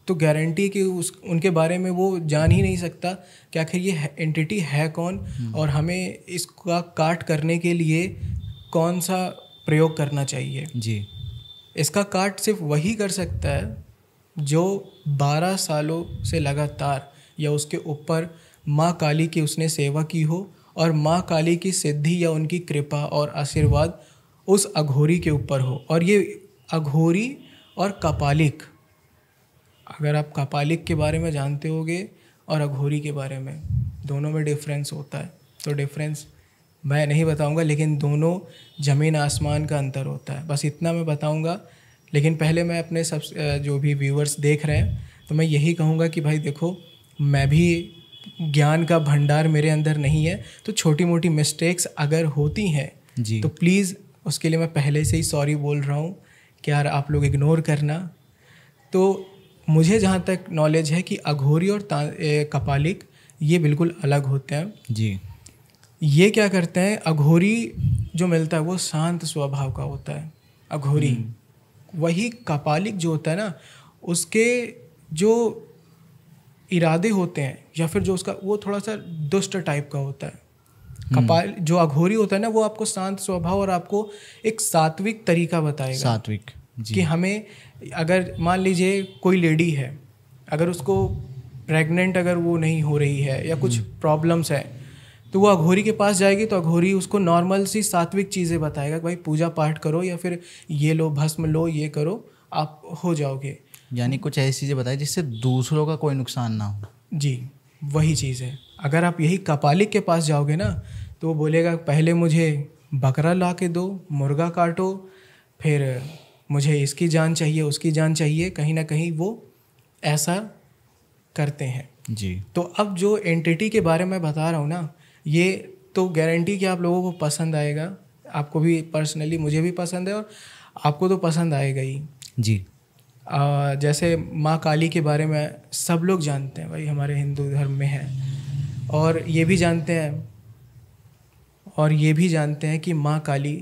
तो गारंटी कि उस उनके बारे में वो जान ही नहीं सकता कि आखिर ये एंटिटी है कौन हम्म। और हमें इसका काट करने के लिए कौन सा प्रयोग करना चाहिए जी इसका काट सिर्फ वही कर सकता है जो 12 सालों से लगातार या उसके ऊपर माँ काली की उसने सेवा की हो और माँ काली की सिद्धि या उनकी कृपा और आशीर्वाद उस अघोरी के ऊपर हो और ये अघोरी और कपालिक अगर आप कपालिक के बारे में जानते होगे और अघोरी के बारे में दोनों में डिफरेंस होता है तो डिफरेंस मैं नहीं बताऊंगा लेकिन दोनों ज़मीन आसमान का अंतर होता है बस इतना मैं बताऊंगा लेकिन पहले मैं अपने सब जो भी व्यूवर्स देख रहे हैं तो मैं यही कहूँगा कि भाई देखो मैं भी ज्ञान का भंडार मेरे अंदर नहीं है तो छोटी मोटी मिस्टेक्स अगर होती हैं तो प्लीज़ उसके लिए मैं पहले से ही सॉरी बोल रहा हूँ कि यार आप लोग इग्नोर करना तो मुझे जहाँ तक नॉलेज है कि अघोरी और ए, कपालिक ये बिल्कुल अलग होते हैं जी ये क्या करते हैं अघोरी जो मिलता है वो शांत स्वभाव का होता है अघोरी हम्म। वही कपालिक जो होता है ना उसके जो इरादे होते हैं या फिर जो उसका वो थोड़ा सा दुष्ट टाइप का होता है हम्म। कपाल जो अघोरी होता है ना वो आपको शांत स्वभाव और आपको एक सात्विक तरीका बताएगा सात्विक कि हमें अगर मान लीजिए कोई लेडी है अगर उसको प्रेग्नेंट अगर वो नहीं हो रही है या कुछ प्रॉब्लम्स हम्म। है तो वो अघोरी के पास जाएगी तो अघोरी उसको नॉर्मल सी सात्विक चीज़ें बताएगा कि भाई पूजा पाठ करो या फिर ये लो भस्म लो ये करो आप हो जाओगे यानी कुछ ऐसी चीज़ें बताए जिससे दूसरों का कोई नुकसान ना हो जी वही चीज़ है अगर आप यही कपालिक के पास जाओगे ना तो वो बोलेगा पहले मुझे बकरा ला के दो मुर्गा काटो फिर मुझे इसकी जान चाहिए उसकी जान चाहिए कहीं ना कहीं वो ऐसा करते हैं जी तो अब जो एंटिटी के बारे में बता रहा हूँ ना ये तो गारंटी कि आप लोगों को पसंद आएगा आपको भी पर्सनली मुझे भी पसंद है और आपको तो पसंद आएगा ही जी आ, जैसे माँ काली के बारे में सब लोग जानते हैं भाई हमारे हिंदू धर्म में है और ये भी जानते हैं और ये भी जानते हैं कि माँ काली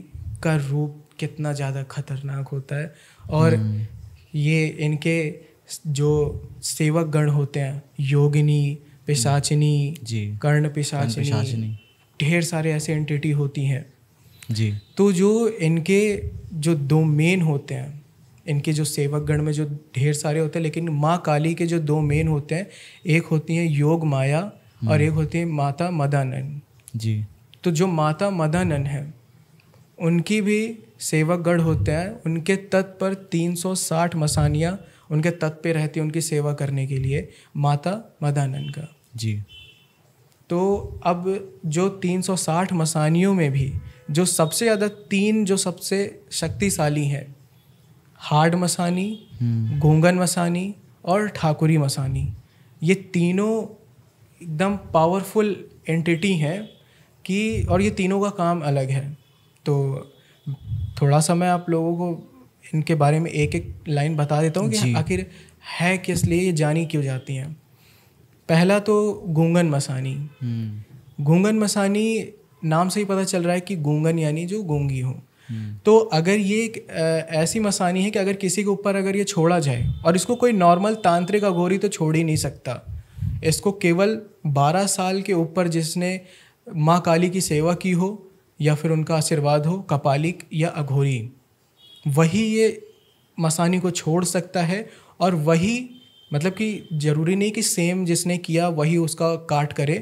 का रूप कितना ज़्यादा खतरनाक होता है और हम्म। ये इनके जो सेवक गण होते हैं योगिनी हम्म। पिशाचिनी कर्ण पिशाचिनी ढेर सारे ऐसे एंटिटी होती हैं जी तो जो इनके जो दो मेन होते हैं इनके जो सेवक गण में जो ढेर सारे होते हैं लेकिन माँ काली के जो दो मेन होते हैं एक होती हैं योग माया हम्म। और एक होती है माता मदानन जी तो जो माता मदानन है उनकी भी सेवकगढ़ होते हैं उनके तट पर 360 मसानियाँ उनके तट पे रहती उनकी सेवा करने के लिए माता मदानंद का जी तो अब जो 360 मसानियों में भी जो सबसे ज़्यादा तीन जो सबसे शक्तिशाली हैं हार्ड मसानी हम्म। गोंगन मसानी और ठाकुरी मसानी ये तीनों एकदम पावरफुल एंटिटी हैं कि और ये तीनों का काम अलग है तो थोड़ा सा मैं आप लोगों को इनके बारे में एक एक लाइन बता देता हूँ कि आखिर है किस लिए ये जानी क्यों जाती हैं पहला तो गूंगन मसानी हम्म। गूंगन मसानी नाम से ही पता चल रहा है कि गूंगन यानी जो गूंगी हो हम्म। तो अगर ये एक ऐसी मसानी है कि अगर किसी के ऊपर अगर ये छोड़ा जाए और इसको कोई नॉर्मल तांत्रिक अघोरी तो छोड़ ही नहीं सकता इसको केवल 12 साल के ऊपर जिसने माँ काली की सेवा की हो या फिर उनका आशीर्वाद हो कपालिक या अघोरी वही ये मसानी को छोड़ सकता है और वही मतलब कि ज़रूरी नहीं कि सेम जिसने किया वही उसका काट करे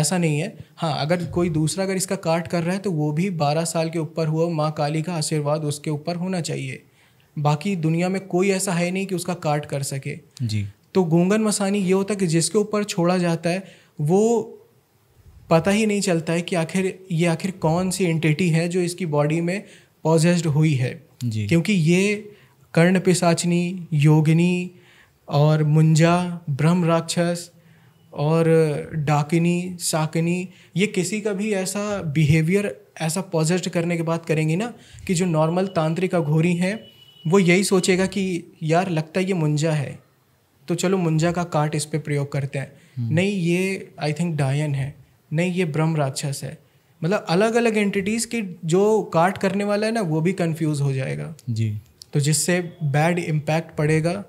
ऐसा नहीं है हाँ अगर कोई दूसरा अगर इसका काट कर रहा है तो वो भी बारह साल के ऊपर हुआ माँ काली का आशीर्वाद उसके ऊपर होना चाहिए बाकी दुनिया में कोई ऐसा है नहीं कि उसका काट कर सके जी तो गोंगन मसानी ये होता है कि जिसके ऊपर छोड़ा जाता है वो पता ही नहीं चलता है कि आखिर ये आखिर कौन सी एंटिटी है जो इसकी बॉडी में पॉजेस्ड हुई है जी। क्योंकि ये कर्ण पिशाचनी योगिनी और मुंजा ब्रह्म राक्षस और डाकिनी साकिनी ये किसी का भी ऐसा बिहेवियर ऐसा पॉजिस्ट करने के बाद करेंगी ना कि जो नॉर्मल तांत्रिक अघोरी हैं वो यही सोचेगा कि यार लगता है ये मुंजा है तो चलो मुंजा का काट इस पर प्रयोग करते हैं हम्म। नहीं ये आई थिंक डायन है नहीं ये ब्रह्म राक्षस है मतलब अलग अलग एंटिटीज़ की जो काट करने वाला है ना वो भी कंफ्यूज हो जाएगा जी तो जिससे बैड इम्पैक्ट पड़ेगा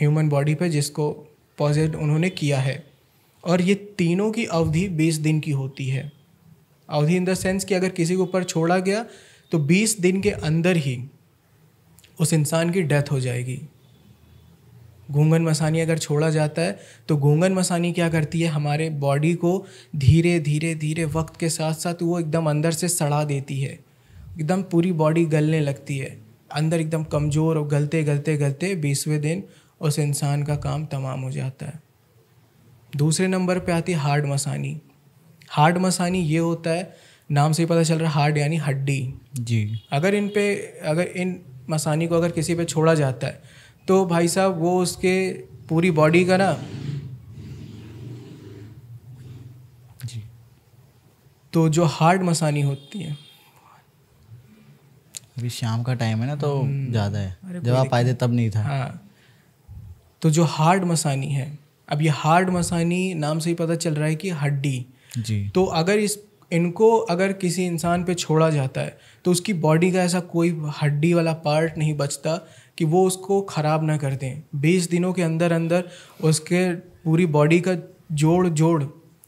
ह्यूमन बॉडी पे जिसको पॉजिट उन्होंने किया है और ये तीनों की अवधि बीस दिन की होती है अवधि इन द सेंस कि अगर किसी के ऊपर छोड़ा गया तो बीस दिन के अंदर ही उस इंसान की डेथ हो जाएगी घूंगन मसानी अगर छोड़ा जाता है तो घूंगन मसानी क्या करती है हमारे बॉडी को धीरे धीरे धीरे वक्त के साथ साथ वो एकदम अंदर से सड़ा देती है एकदम पूरी बॉडी गलने लगती है अंदर एकदम कमज़ोर और गलते गलते गलते बीसवें दिन उस इंसान का काम तमाम हो जाता है दूसरे नंबर पे आती है हार्ड मसानी हार्ड मसानी ये होता है नाम से ही पता चल रहा है हार्ड यानी हड्डी जी अगर इन पे अगर इन मसानी को अगर किसी पे छोड़ा जाता है तो भाई साहब वो उसके पूरी बॉडी का ना जी तो जो हार्ड मसानी होती है अभी शाम का टाइम है ना तो हम्म। ज़्यादा है जब आप आए थे तब नहीं था हाँ तो जो हार्ड मसानी है अब ये हार्ड मसानी नाम से ही पता चल रहा है कि हड्डी जी तो अगर इस इनको अगर किसी इंसान पे छोड़ा जाता है तो उसकी बॉडी का ऐसा कोई हड्डी वाला पार्ट नहीं बचता कि वो उसको ख़राब ना कर दें बीस दिनों के अंदर अंदर उसके पूरी बॉडी का जोड़ जोड़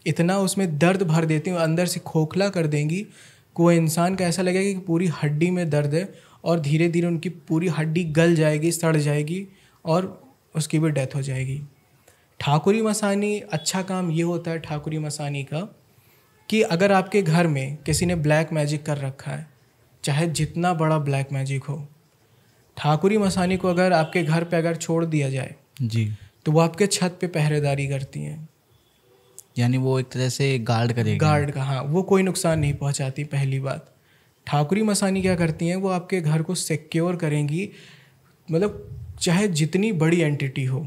इतना उसमें दर्द भर देती हूँ अंदर से खोखला कर देंगी कि वो इंसान का ऐसा लगेगा कि पूरी हड्डी में दर्द है और धीरे धीरे उनकी पूरी हड्डी गल जाएगी सड़ जाएगी और उसकी भी डेथ हो जाएगी ठाकुरी मसानी अच्छा काम ये होता है ठाकुरी मसानी का कि अगर आपके घर में किसी ने ब्लैक मैजिक कर रखा है चाहे जितना बड़ा ब्लैक मैजिक हो ठाकुरी मसानी को अगर आपके घर पे अगर छोड़ दिया जाए जी तो वो आपके छत पे पहरेदारी करती हैं यानी वो एक तरह से गार्ड करेगी गार्ड का हाँ वो कोई नुकसान नहीं पहुंचाती पहली बात ठाकुरी मसानी क्या करती हैं वो आपके घर को सिक्योर करेंगी मतलब चाहे जितनी बड़ी एंटिटी हो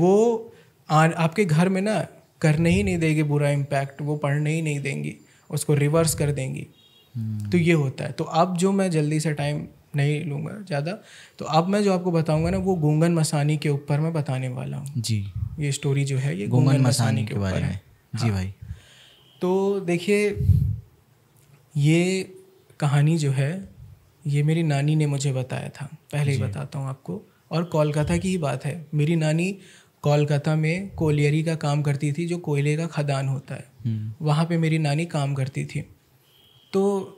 वो आ, आपके घर में ना करने ही नहीं देगी बुरा इम्पैक्ट वो पढ़ने ही नहीं देंगी उसको रिवर्स कर देंगी तो ये होता है तो अब जो मैं जल्दी से टाइम नहीं लूँगा ज़्यादा तो अब मैं जो आपको बताऊँगा ना वो गोंगन मसानी के ऊपर मैं बताने वाला हूँ जी ये स्टोरी जो है ये गोंगन, गोंगन मसानी के, बारे में हाँ। जी भाई तो देखिए ये कहानी जो है ये मेरी नानी ने मुझे बताया था पहले ही बताता हूँ आपको और कोलकाता की ही बात है मेरी नानी कोलकाता में कोलियरी का काम करती थी जो कोयले का खदान होता है हम्म। वहाँ पे मेरी नानी काम करती थी तो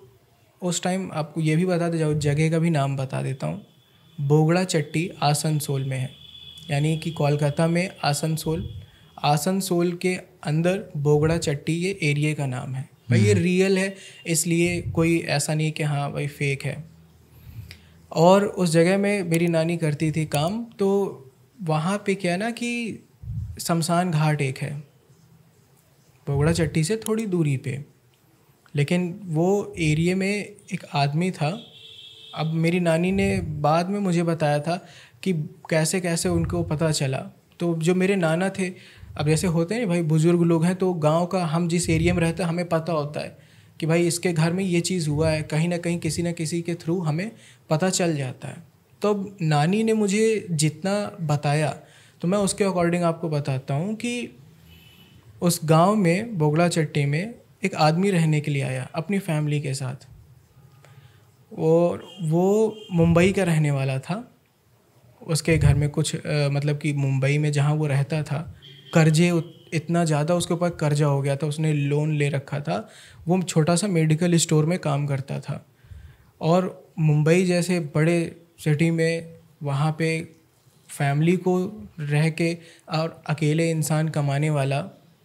उस टाइम आपको ये भी बताते जाओ जगह का भी नाम बता देता हूँ बोगड़ा चट्टी आसनसोल में है यानी कि कोलकाता में आसनसोल आसनसोल के अंदर बोगड़ा चट्टी ये एरिए का नाम है भाई ये रियल हम्म। है इसलिए कोई ऐसा नहीं कि हाँ भाई फेक है और उस जगह में मेरी नानी करती थी काम तो वहाँ पे क्या ना कि शमशान घाट एक है बोगड़ा चट्टी से थोड़ी दूरी पे लेकिन वो एरिए में एक आदमी था अब मेरी नानी ने बाद में मुझे बताया था कि कैसे कैसे उनको पता चला तो जो मेरे नाना थे अब जैसे होते हैं भाई बुज़ुर्ग लोग हैं तो गांव का हम जिस एरिया में रहते हैं हमें पता होता है कि भाई इसके घर में ये चीज़ हुआ है कहीं ना कहीं किसी ना किसी के थ्रू हमें पता चल जाता है तो नानी ने मुझे जितना बताया तो मैं उसके अकॉर्डिंग आपको बताता हूँ कि उस गांव में बोगला चट्टी में एक आदमी रहने के लिए आया अपनी फैमिली के साथ और वो मुंबई का रहने वाला था उसके घर में कुछ आ, मतलब कि मुंबई में जहाँ वो रहता था कर्जे इतना ज़्यादा उसके ऊपर कर्जा हो गया था उसने लोन ले रखा था वो छोटा सा मेडिकल स्टोर में काम करता था और मुंबई जैसे बड़े सिटी में वहाँ पे फैमिली को रह के और अकेले इंसान कमाने वाला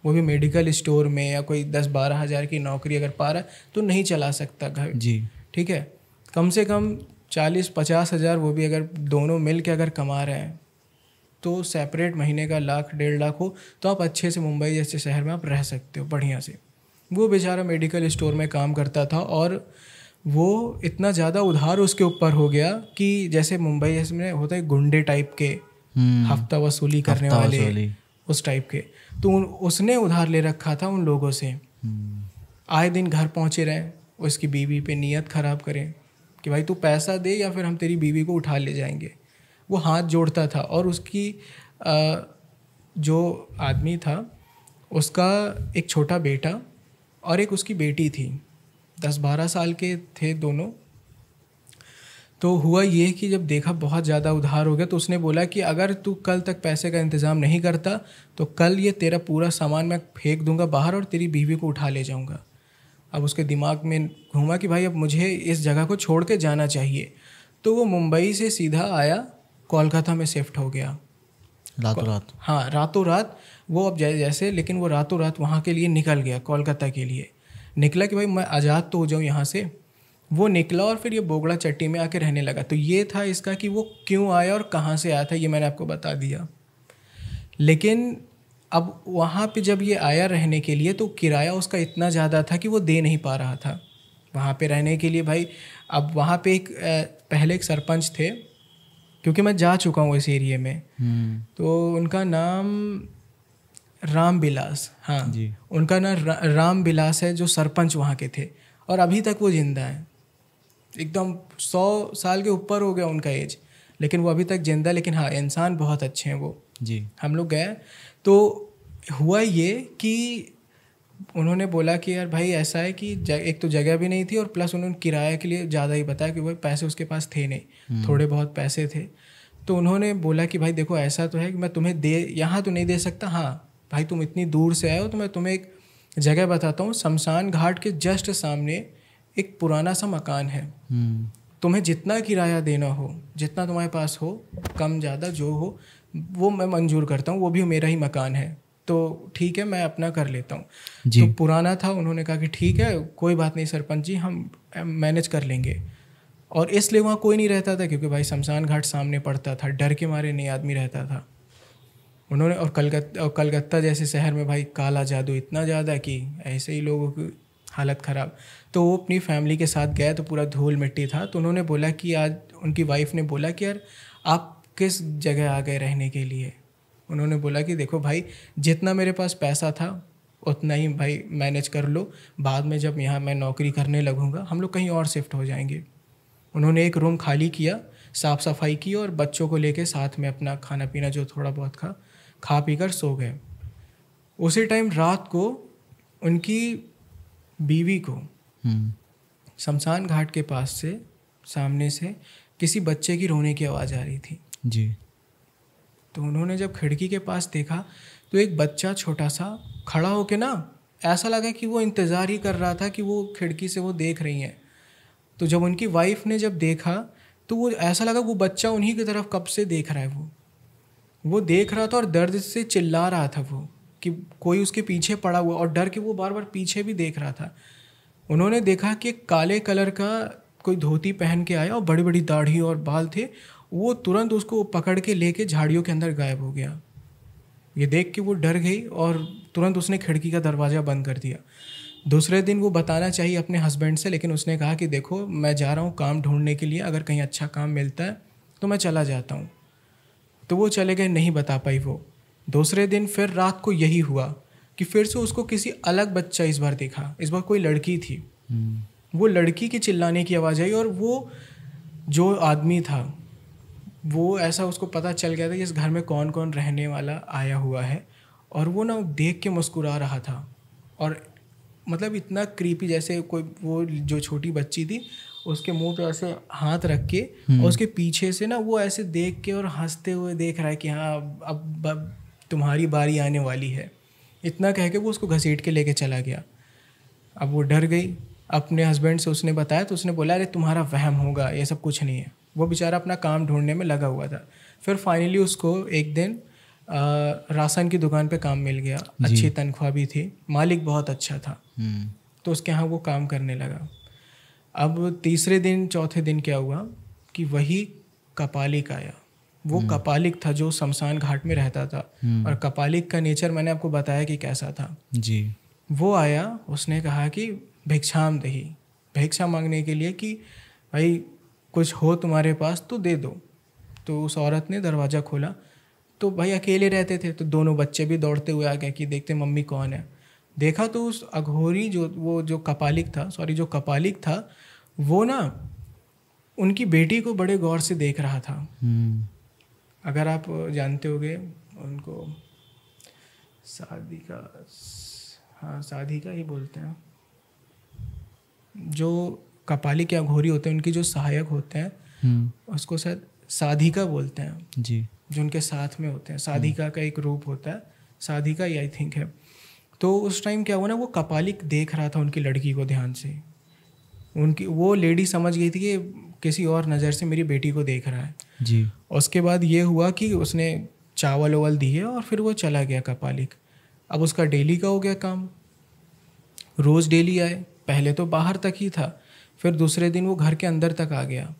वो भी मेडिकल स्टोर में या कोई दस बारह हज़ार की नौकरी अगर पा रहा है तो नहीं चला सकता घर जी ठीक है कम से कम चालीस पचास हज़ार वो भी अगर दोनों मिल के अगर कमा रहे हैं तो सेपरेट महीने का लाख डेढ़ लाख हो तो आप अच्छे से मुंबई जैसे शहर में आप रह सकते हो बढ़िया से वो बेचारा मेडिकल स्टोर में काम करता था और वो इतना ज़्यादा उधार उसके ऊपर हो गया कि जैसे मुंबई में होता है गुंडे टाइप के हम्म। हफ्ता वसूली करने वाले वसूली। उस टाइप के तो उन उसने उधार ले रखा था उन लोगों से आए दिन घर पहुँचे रहें उसकी बीवी पे नीयत ख़राब करें कि भाई तू पैसा दे या फिर हम तेरी बीवी को उठा ले जाएंगे वो हाथ जोड़ता था और उसकी आ, जो आदमी था उसका एक छोटा बेटा और एक उसकी बेटी थी दस बारह साल के थे दोनों तो हुआ ये कि जब देखा बहुत ज़्यादा उधार हो गया तो उसने बोला कि अगर तू कल तक पैसे का इंतज़ाम नहीं करता तो कल ये तेरा पूरा सामान मैं फेंक दूंगा बाहर और तेरी बीवी को उठा ले जाऊंगा अब उसके दिमाग में घूमा कि भाई अब मुझे इस जगह को छोड़ के जाना चाहिए तो वो मुंबई से सीधा आया कोलकाता में शिफ्ट हो गया रातों रात हाँ रातों रात वो अब जैसे लेकिन वो रातों रात वहाँ के लिए निकल गया कोलकाता के लिए निकला कि भाई मैं आज़ाद तो हो जाऊँ यहाँ से वो निकला और फिर ये बोगड़ा चट्टी में आके रहने लगा तो ये था इसका कि वो क्यों आया और कहाँ से आया था ये मैंने आपको बता दिया लेकिन अब वहाँ पे जब ये आया रहने के लिए तो किराया उसका इतना ज़्यादा था कि वो दे नहीं पा रहा था वहाँ पे रहने के लिए भाई अब वहाँ पे एक पहले एक सरपंच थे क्योंकि मैं जा चुका हूँ इस एरिए में हम्म। तो उनका नाम राम बिलास हाँ जी उनका नाम रा, राम बिलास है जो सरपंच वहाँ के थे और अभी तक वो जिंदा हैं एकदम सौ साल के ऊपर हो गया उनका एज लेकिन वो अभी तक जिंदा लेकिन हाँ इंसान बहुत अच्छे हैं वो जी हम लोग गए तो हुआ ये कि उन्होंने बोला कि यार भाई ऐसा है कि एक तो जगह भी नहीं थी और प्लस उन्होंने किराया के लिए ज़्यादा ही बताया कि भाई पैसे उसके पास थे नहीं हम्म। थोड़े बहुत पैसे थे तो उन्होंने बोला कि भाई देखो ऐसा तो है कि मैं तुम्हें दे यहाँ तो नहीं दे सकता हाँ भाई तुम इतनी दूर से आए हो तो मैं तुम्हें एक जगह बताता हूँ शमशान घाट के जस्ट सामने एक पुराना सा मकान है हम्म। तुम्हें जितना किराया देना हो जितना तुम्हारे पास हो कम ज़्यादा जो हो वो मैं मंजूर करता हूँ वो भी मेरा ही मकान है तो ठीक है मैं अपना कर लेता हूँ तो पुराना था उन्होंने कहा कि ठीक है कोई बात नहीं सरपंच जी हम मैनेज कर लेंगे और इसलिए वहाँ कोई नहीं रहता था क्योंकि भाई शमशान घाट सामने पड़ता था डर के मारे नहीं आदमी रहता था उन्होंने और कलकत्ता और कलकत्ता जैसे शहर में भाई काला जादू इतना ज़्यादा कि ऐसे ही लोगों की हालत ख़राब तो वो अपनी फैमिली के साथ गया तो पूरा धूल मिट्टी था तो उन्होंने बोला कि आज उनकी वाइफ ने बोला कि यार आप किस जगह आ गए रहने के लिए उन्होंने बोला कि देखो भाई जितना मेरे पास पैसा था उतना ही भाई मैनेज कर लो बाद में जब यहाँ मैं नौकरी करने लगूँगा हम लोग कहीं और शिफ्ट हो जाएंगे उन्होंने एक रूम खाली किया साफ़ सफाई की और बच्चों को लेके साथ में अपना खाना पीना जो थोड़ा बहुत खा खा पी कर सो गए उसी टाइम रात को उनकी बीवी को हम्म। शमशान घाट के पास से सामने से किसी बच्चे की रोने की आवाज़ आ रही थी जी तो उन्होंने जब खिड़की के पास देखा तो एक बच्चा छोटा सा खड़ा होके ना ऐसा लगा कि वो इंतज़ार ही कर रहा था कि वो खिड़की से वो देख रही हैं तो जब उनकी वाइफ ने जब देखा तो वो ऐसा लगा वो बच्चा उन्हीं की तरफ कब से देख रहा है वो वो देख रहा था और दर्द से चिल्ला रहा था वो कि कोई उसके पीछे पड़ा हुआ और डर के वो बार बार पीछे भी देख रहा था उन्होंने देखा कि काले कलर का कोई धोती पहन के आया और बड़ी बड़ी दाढ़ी और बाल थे वो तुरंत उसको पकड़ के लेके झाड़ियों के अंदर गायब हो गया ये देख के वो डर गई और तुरंत उसने खिड़की का दरवाज़ा बंद कर दिया दूसरे दिन वो बताना चाहिए अपने हस्बैंड से लेकिन उसने कहा कि देखो मैं जा रहा हूँ काम ढूंढने के लिए अगर कहीं अच्छा काम मिलता है तो मैं चला जाता हूँ तो वो चले गए नहीं बता पाई वो दूसरे दिन फिर रात को यही हुआ कि फिर से उसको किसी अलग बच्चा इस बार देखा इस बार कोई लड़की थी हम्म। वो लड़की की चिल्लाने की आवाज़ आई और वो जो आदमी था वो ऐसा उसको पता चल गया था कि इस घर में कौन कौन रहने वाला आया हुआ है और वो ना देख के मुस्कुरा रहा था और मतलब इतना क्रीपी जैसे कोई वो जो छोटी बच्ची थी उसके मुंह पे ऐसे हाथ रख के हम्म। और उसके पीछे से ना वो ऐसे देख के और हंसते हुए देख रहा है कि हाँ अब, अब, अब तुम्हारी बारी आने वाली है इतना कह के वो उसको घसीट के लेके चला गया अब वो डर गई अपने हस्बैंड से उसने बताया तो उसने बोला अरे तुम्हारा वहम होगा ये सब कुछ नहीं है वो बेचारा अपना काम ढूंढने में लगा हुआ था फिर फाइनली उसको एक दिन राशन की दुकान पे काम मिल गया अच्छी तनख्वाह भी थी मालिक बहुत अच्छा था हम्म। तो उसके यहाँ वो काम करने लगा अब तीसरे दिन चौथे दिन क्या हुआ कि वही कपालिक आया वो हम्म। कपालिक था जो शमशान घाट में रहता था हम्म। और कपालिक का नेचर मैंने आपको बताया कि कैसा था जी वो आया उसने कहा कि भिक्षाम दही भिक्षा मांगने के लिए कि भाई कुछ हो तुम्हारे पास तो दे दो तो उस औरत ने दरवाज़ा खोला तो भाई अकेले रहते थे तो दोनों बच्चे भी दौड़ते हुए आ गए कि देखते मम्मी कौन है देखा तो उस अघोरी जो वो जो कपालिक था सॉरी जो कपालिक था वो ना उनकी बेटी को बड़े गौर से देख रहा था हम्म। अगर आप जानते होगे उनको शादी का हाँ शादी का ही बोलते हैं जो कपालिक या घोरी होते हैं उनकी जो सहायक होते हैं हम्म। उसको शायद साधिका बोलते हैं जी जो उनके साथ में होते हैं साधिका हम्म। का एक रूप होता है साधिका ही आई थिंक है तो उस टाइम क्या हुआ ना वो कपालिक देख रहा था उनकी लड़की को ध्यान से उनकी वो लेडी समझ गई थी कि किसी और नज़र से मेरी बेटी को देख रहा है जी उसके बाद ये हुआ कि उसने चावल ओवल दिए और फिर वो चला गया कपालिक अब उसका डेली का हो गया काम रोज़ डेली आए पहले तो बाहर तक ही था फिर दूसरे दिन वो घर के अंदर तक आ गया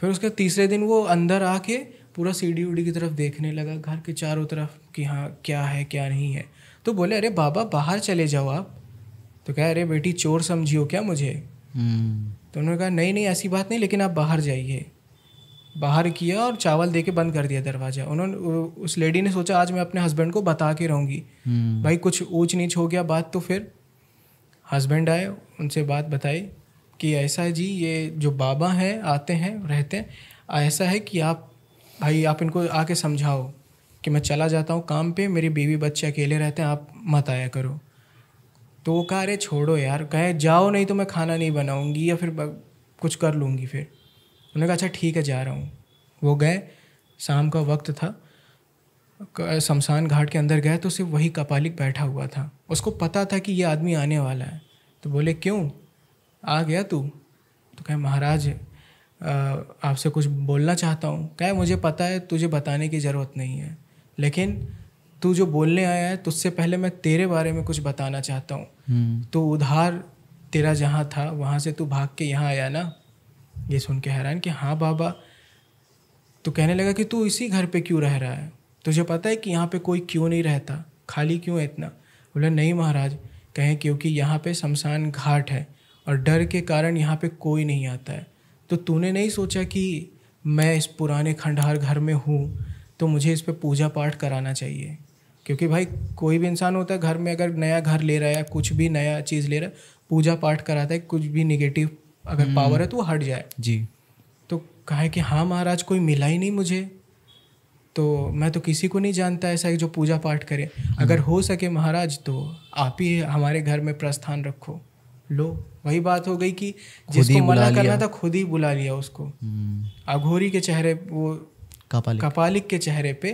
फिर उसके तीसरे दिन वो अंदर आके पूरा सीढ़ी उड़ी की तरफ देखने लगा घर के चारों तरफ कि हाँ क्या है क्या नहीं है तो बोले अरे बाबा बाहर चले जाओ आप तो कह अरे बेटी चोर समझियो क्या मुझे hmm. तो उन्होंने कहा नहीं नहीं ऐसी बात नहीं लेकिन आप बाहर जाइए बाहर किया और चावल दे के बंद कर दिया दरवाजा उन्होंने उस लेडी ने सोचा आज मैं अपने हस्बैंड को बता के रहूँगी हम्म। भाई कुछ ऊँच नीच हो गया बात तो फिर हस्बैंड आए उनसे बात बताई कि ऐसा है जी ये जो बाबा हैं आते हैं रहते हैं ऐसा है कि आप भाई आप इनको आके समझाओ कि मैं चला जाता हूँ काम पे मेरी बीवी बच्चे अकेले रहते हैं आप मत आया करो तो वो कहा अरे छोड़ो यार कहे जाओ नहीं तो मैं खाना नहीं बनाऊँगी या फिर कुछ कर लूँगी फिर उन्होंने कहा अच्छा ठीक है जा रहा हूँ वो गए शाम का वक्त था शमशान घाट के अंदर गए तो सिर्फ वही कपालिक बैठा हुआ था उसको पता था कि ये आदमी आने वाला है तो बोले क्यों आ गया तू तो कहे महाराज आपसे कुछ बोलना चाहता हूँ कहे मुझे पता है तुझे बताने की ज़रूरत नहीं है लेकिन तू जो बोलने आया है तुझसे पहले मैं तेरे बारे में कुछ बताना चाहता हूँ हम्म। तो उधार तेरा जहाँ था वहाँ से तू भाग के यहाँ आया ना ये सुन के हैरान कि हाँ बाबा तो कहने लगा कि तू इसी घर पे क्यों रह रहा है तुझे पता है कि यहाँ पे कोई क्यों नहीं रहता खाली क्यों है इतना बोला नहीं महाराज कहें क्योंकि यहाँ पे शमशान घाट है और डर के कारण यहाँ पे कोई नहीं आता है तो तूने नहीं सोचा कि मैं इस पुराने खंडहार घर में हूँ तो मुझे इस पर पूजा पाठ कराना चाहिए क्योंकि भाई कोई भी इंसान होता है घर में अगर नया घर ले रहा है या कुछ भी नया चीज़ ले रहा है पूजा पाठ कराता है कुछ भी निगेटिव अगर पावर हम्म। है तो वो हट जाए जी तो कहा कि हाँ महाराज कोई मिला ही नहीं मुझे तो मैं तो किसी को नहीं जानता ऐसा जो पूजा पाठ करे हम्म। अगर हो सके महाराज तो आप ही हमारे घर में प्रस्थान रखो लो वही बात हो गई कि जिसको मना करना था खुद ही बुला लिया उसको हम्म। अघोरी के चेहरे वो कपालिक कपालिक के चेहरे पे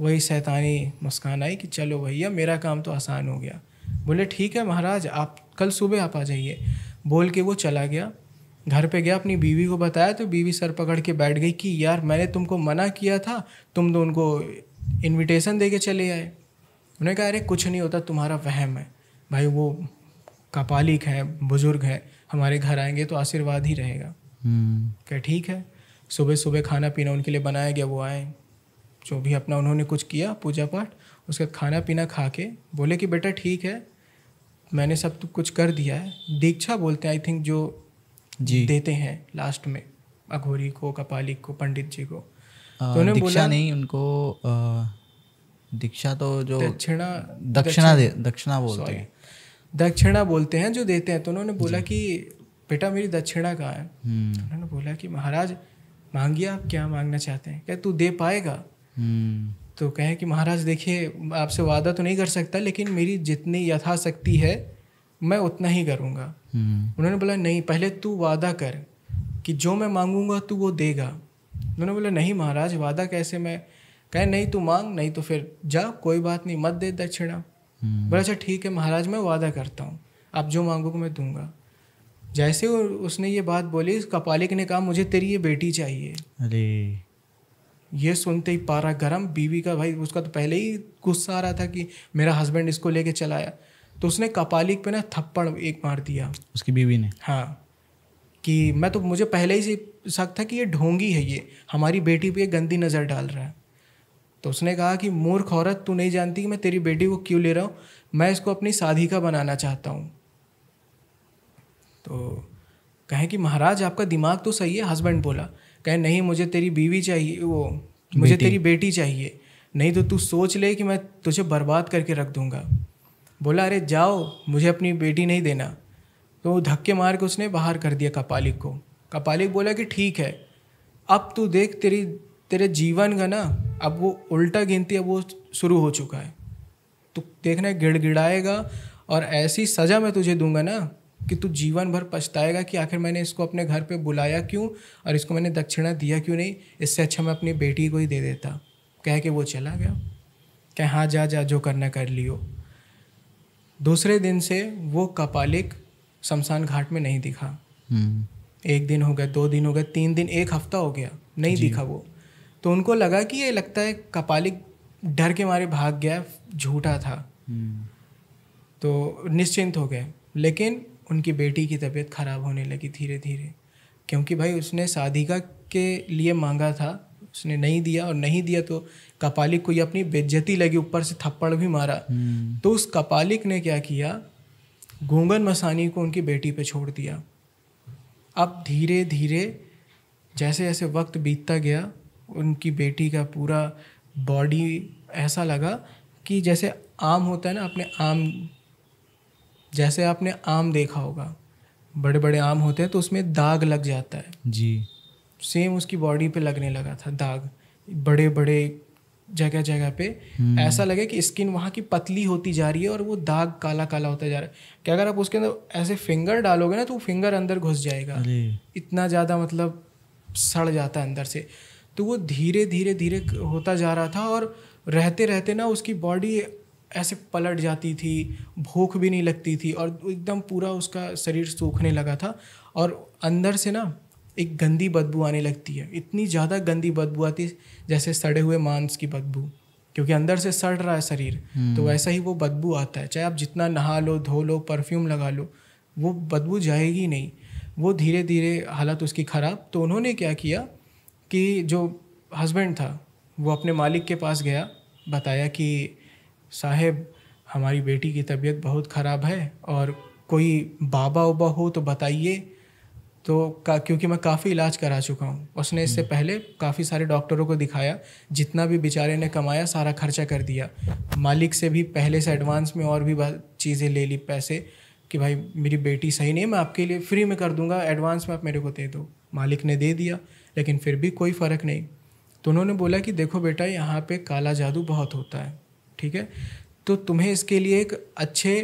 वही सैतानी मुस्कान आई कि चलो भैया मेरा काम तो आसान हो गया बोले ठीक है महाराज आप कल सुबह आप आ जाइए बोल के वो चला गया घर पे गया अपनी बीवी को बताया तो बीवी सर पकड़ के बैठ गई कि यार मैंने तुमको मना किया था तुम तो उनको इनविटेशन दे के चले आए उन्होंने कहा अरे कुछ नहीं होता तुम्हारा वहम है भाई वो कापालिक है बुज़ुर्ग है हमारे घर आएंगे तो आशीर्वाद ही रहेगा हम्म। क्या ठीक है सुबह सुबह खाना पीना उनके लिए बनाया गया वो आए जो भी अपना उन्होंने कुछ किया पूजा पाठ उसके खाना पीना खा के बोले कि बेटा ठीक है मैंने सब कुछ कर दिया है दीक्षा बोलते हैं आई थिंक जो देते हैं लास्ट में अघोरी को कपालिक को पंडित जी को तो उन्हें बोला नहीं उनको दीक्षा तो जो दक्षिणा दक्षिणा दक्षिणा बोलते हैं दक्षिणा बोलते हैं जो देते हैं तो उन्होंने बोला कि बेटा मेरी दक्षिणा कहाँ है हम्म। उन्होंने बोला कि महाराज मांगिए आप क्या मांगना चाहते हैं क्या तू दे पाएगा हम्म। तो कहे कि महाराज देखिए आपसे वादा तो नहीं कर सकता लेकिन मेरी जितनी यथाशक्ति है मैं उतना ही करूँगा हम्म। उन्होंने बोला नहीं पहले तू वादा कर कि जो मैं मांगूंगा तू वो देगा उन्होंने बोला नहीं महाराज वादा कैसे मैं कहे नहीं तू मांग नहीं तो फिर जा कोई बात नहीं मत दे दक्षिणा हम्म। बोला अच्छा ठीक है महाराज मैं वादा करता हूँ आप जो मांगोगे मैं दूंगा जैसे उसने ये बात बोली कपालिक ने कहा मुझे तेरी ये बेटी चाहिए अरे ये सुनते ही पारा गरम बीवी का भाई उसका तो पहले ही गुस्सा आ रहा था कि मेरा हस्बैंड इसको लेके चलाया तो उसने कपालिक पे ना थप्पड़ एक मार दिया उसकी बीवी ने हाँ कि मैं तो मुझे पहले ही से शक था कि ये ढोंगी है ये हमारी बेटी पे गंदी नज़र डाल रहा है तो उसने कहा कि मूर्ख औरत तू नहीं जानती कि मैं तेरी बेटी को क्यों ले रहा हूँ मैं इसको अपनी साधिका बनाना चाहता हूँ तो कहें कि महाराज आपका दिमाग तो सही है हस्बैंड बोला कहें नहीं मुझे तेरी बीवी चाहिए वो मुझे तेरी बेटी चाहिए नहीं तो तू सोच ले कि मैं तुझे बर्बाद करके रख दूंगा बोला अरे जाओ मुझे अपनी बेटी नहीं देना तो धक्के मार के उसने बाहर कर दिया कपालिक को कपालिक बोला कि ठीक है अब तू देख तेरी तेरे जीवन का ना अब वो उल्टा गिनती अब वो शुरू हो चुका है तो देखना गिड़गिड़ाएगा और ऐसी सज़ा मैं तुझे दूंगा ना कि तू जीवन भर पछताएगा कि आखिर मैंने इसको अपने घर पे बुलाया क्यों और इसको मैंने दक्षिणा दिया क्यों नहीं इससे अच्छा मैं अपनी बेटी को ही दे देता कह के वो चला गया कह हाँ जा जा जो करना कर लियो दूसरे दिन से वो कपालिक शमशान घाट में नहीं दिखा हम्म। एक दिन हो गया दो दिन हो गया तीन दिन एक हफ्ता हो गया नहीं दिखा वो तो उनको लगा कि ये लगता है कपालिक डर के मारे भाग गया झूठा था हम्म। तो निश्चिंत हो गए लेकिन उनकी बेटी की तबीयत खराब होने लगी धीरे धीरे क्योंकि भाई उसने साधिका के लिए मांगा था उसने नहीं दिया और नहीं दिया तो कपालिक को ये अपनी बेज्जती लगी ऊपर से थप्पड़ भी मारा हम्म। तो उस कपालिक ने क्या किया घूंगन मसानी को उनकी बेटी पे छोड़ दिया अब धीरे धीरे जैसे जैसे वक्त बीतता गया उनकी बेटी का पूरा बॉडी ऐसा लगा कि जैसे आम होता है ना अपने आम जैसे आपने आम देखा होगा बड़े बड़े आम होते हैं तो उसमें दाग लग जाता है जी सेम उसकी बॉडी पे लगने लगा था दाग बड़े बड़े जगह जगह पे हम्म। ऐसा लगे कि स्किन वहाँ की पतली होती जा रही है और वो दाग काला काला होता जा रहा है कि अगर आप उसके अंदर ऐसे फिंगर डालोगे ना तो फिंगर अंदर घुस जाएगा इतना ज़्यादा मतलब सड़ जाता है अंदर से तो वो धीरे धीरे धीरे होता जा रहा था और रहते रहते ना उसकी बॉडी ऐसे पलट जाती थी भूख भी नहीं लगती थी और एकदम पूरा उसका शरीर सूखने लगा था और अंदर से ना एक गंदी बदबू आने लगती है इतनी ज़्यादा गंदी बदबू आती जैसे सड़े हुए मांस की बदबू क्योंकि अंदर से सड़ रहा है शरीर तो हम्म। वैसा ही वो बदबू आता है चाहे आप जितना नहा लो धो लो परफ्यूम लगा लो वो बदबू जाएगी नहीं वो धीरे धीरे हालत उसकी ख़राब तो उन्होंने क्या किया कि जो हस्बैंड था वो अपने मालिक के पास गया बताया कि साहेब हमारी बेटी की तबीयत बहुत ख़राब है और कोई बाबा उबा हो तो बताइए तो का, क्योंकि मैं काफ़ी इलाज करा चुका हूँ उसने इससे हम्म। पहले काफ़ी सारे डॉक्टरों को दिखाया जितना भी बेचारे ने कमाया सारा खर्चा कर दिया मालिक से भी पहले से एडवांस में और भी चीज़ें ले ली पैसे कि भाई मेरी बेटी सही नहीं मैं आपके लिए फ्री में कर दूंगा एडवांस में आप मेरे को दे दो मालिक ने दे दिया लेकिन फिर भी कोई फ़र्क नहीं तो उन्होंने बोला कि देखो बेटा यहाँ पे काला जादू बहुत होता है ठीक है तो तुम्हें इसके लिए एक अच्छे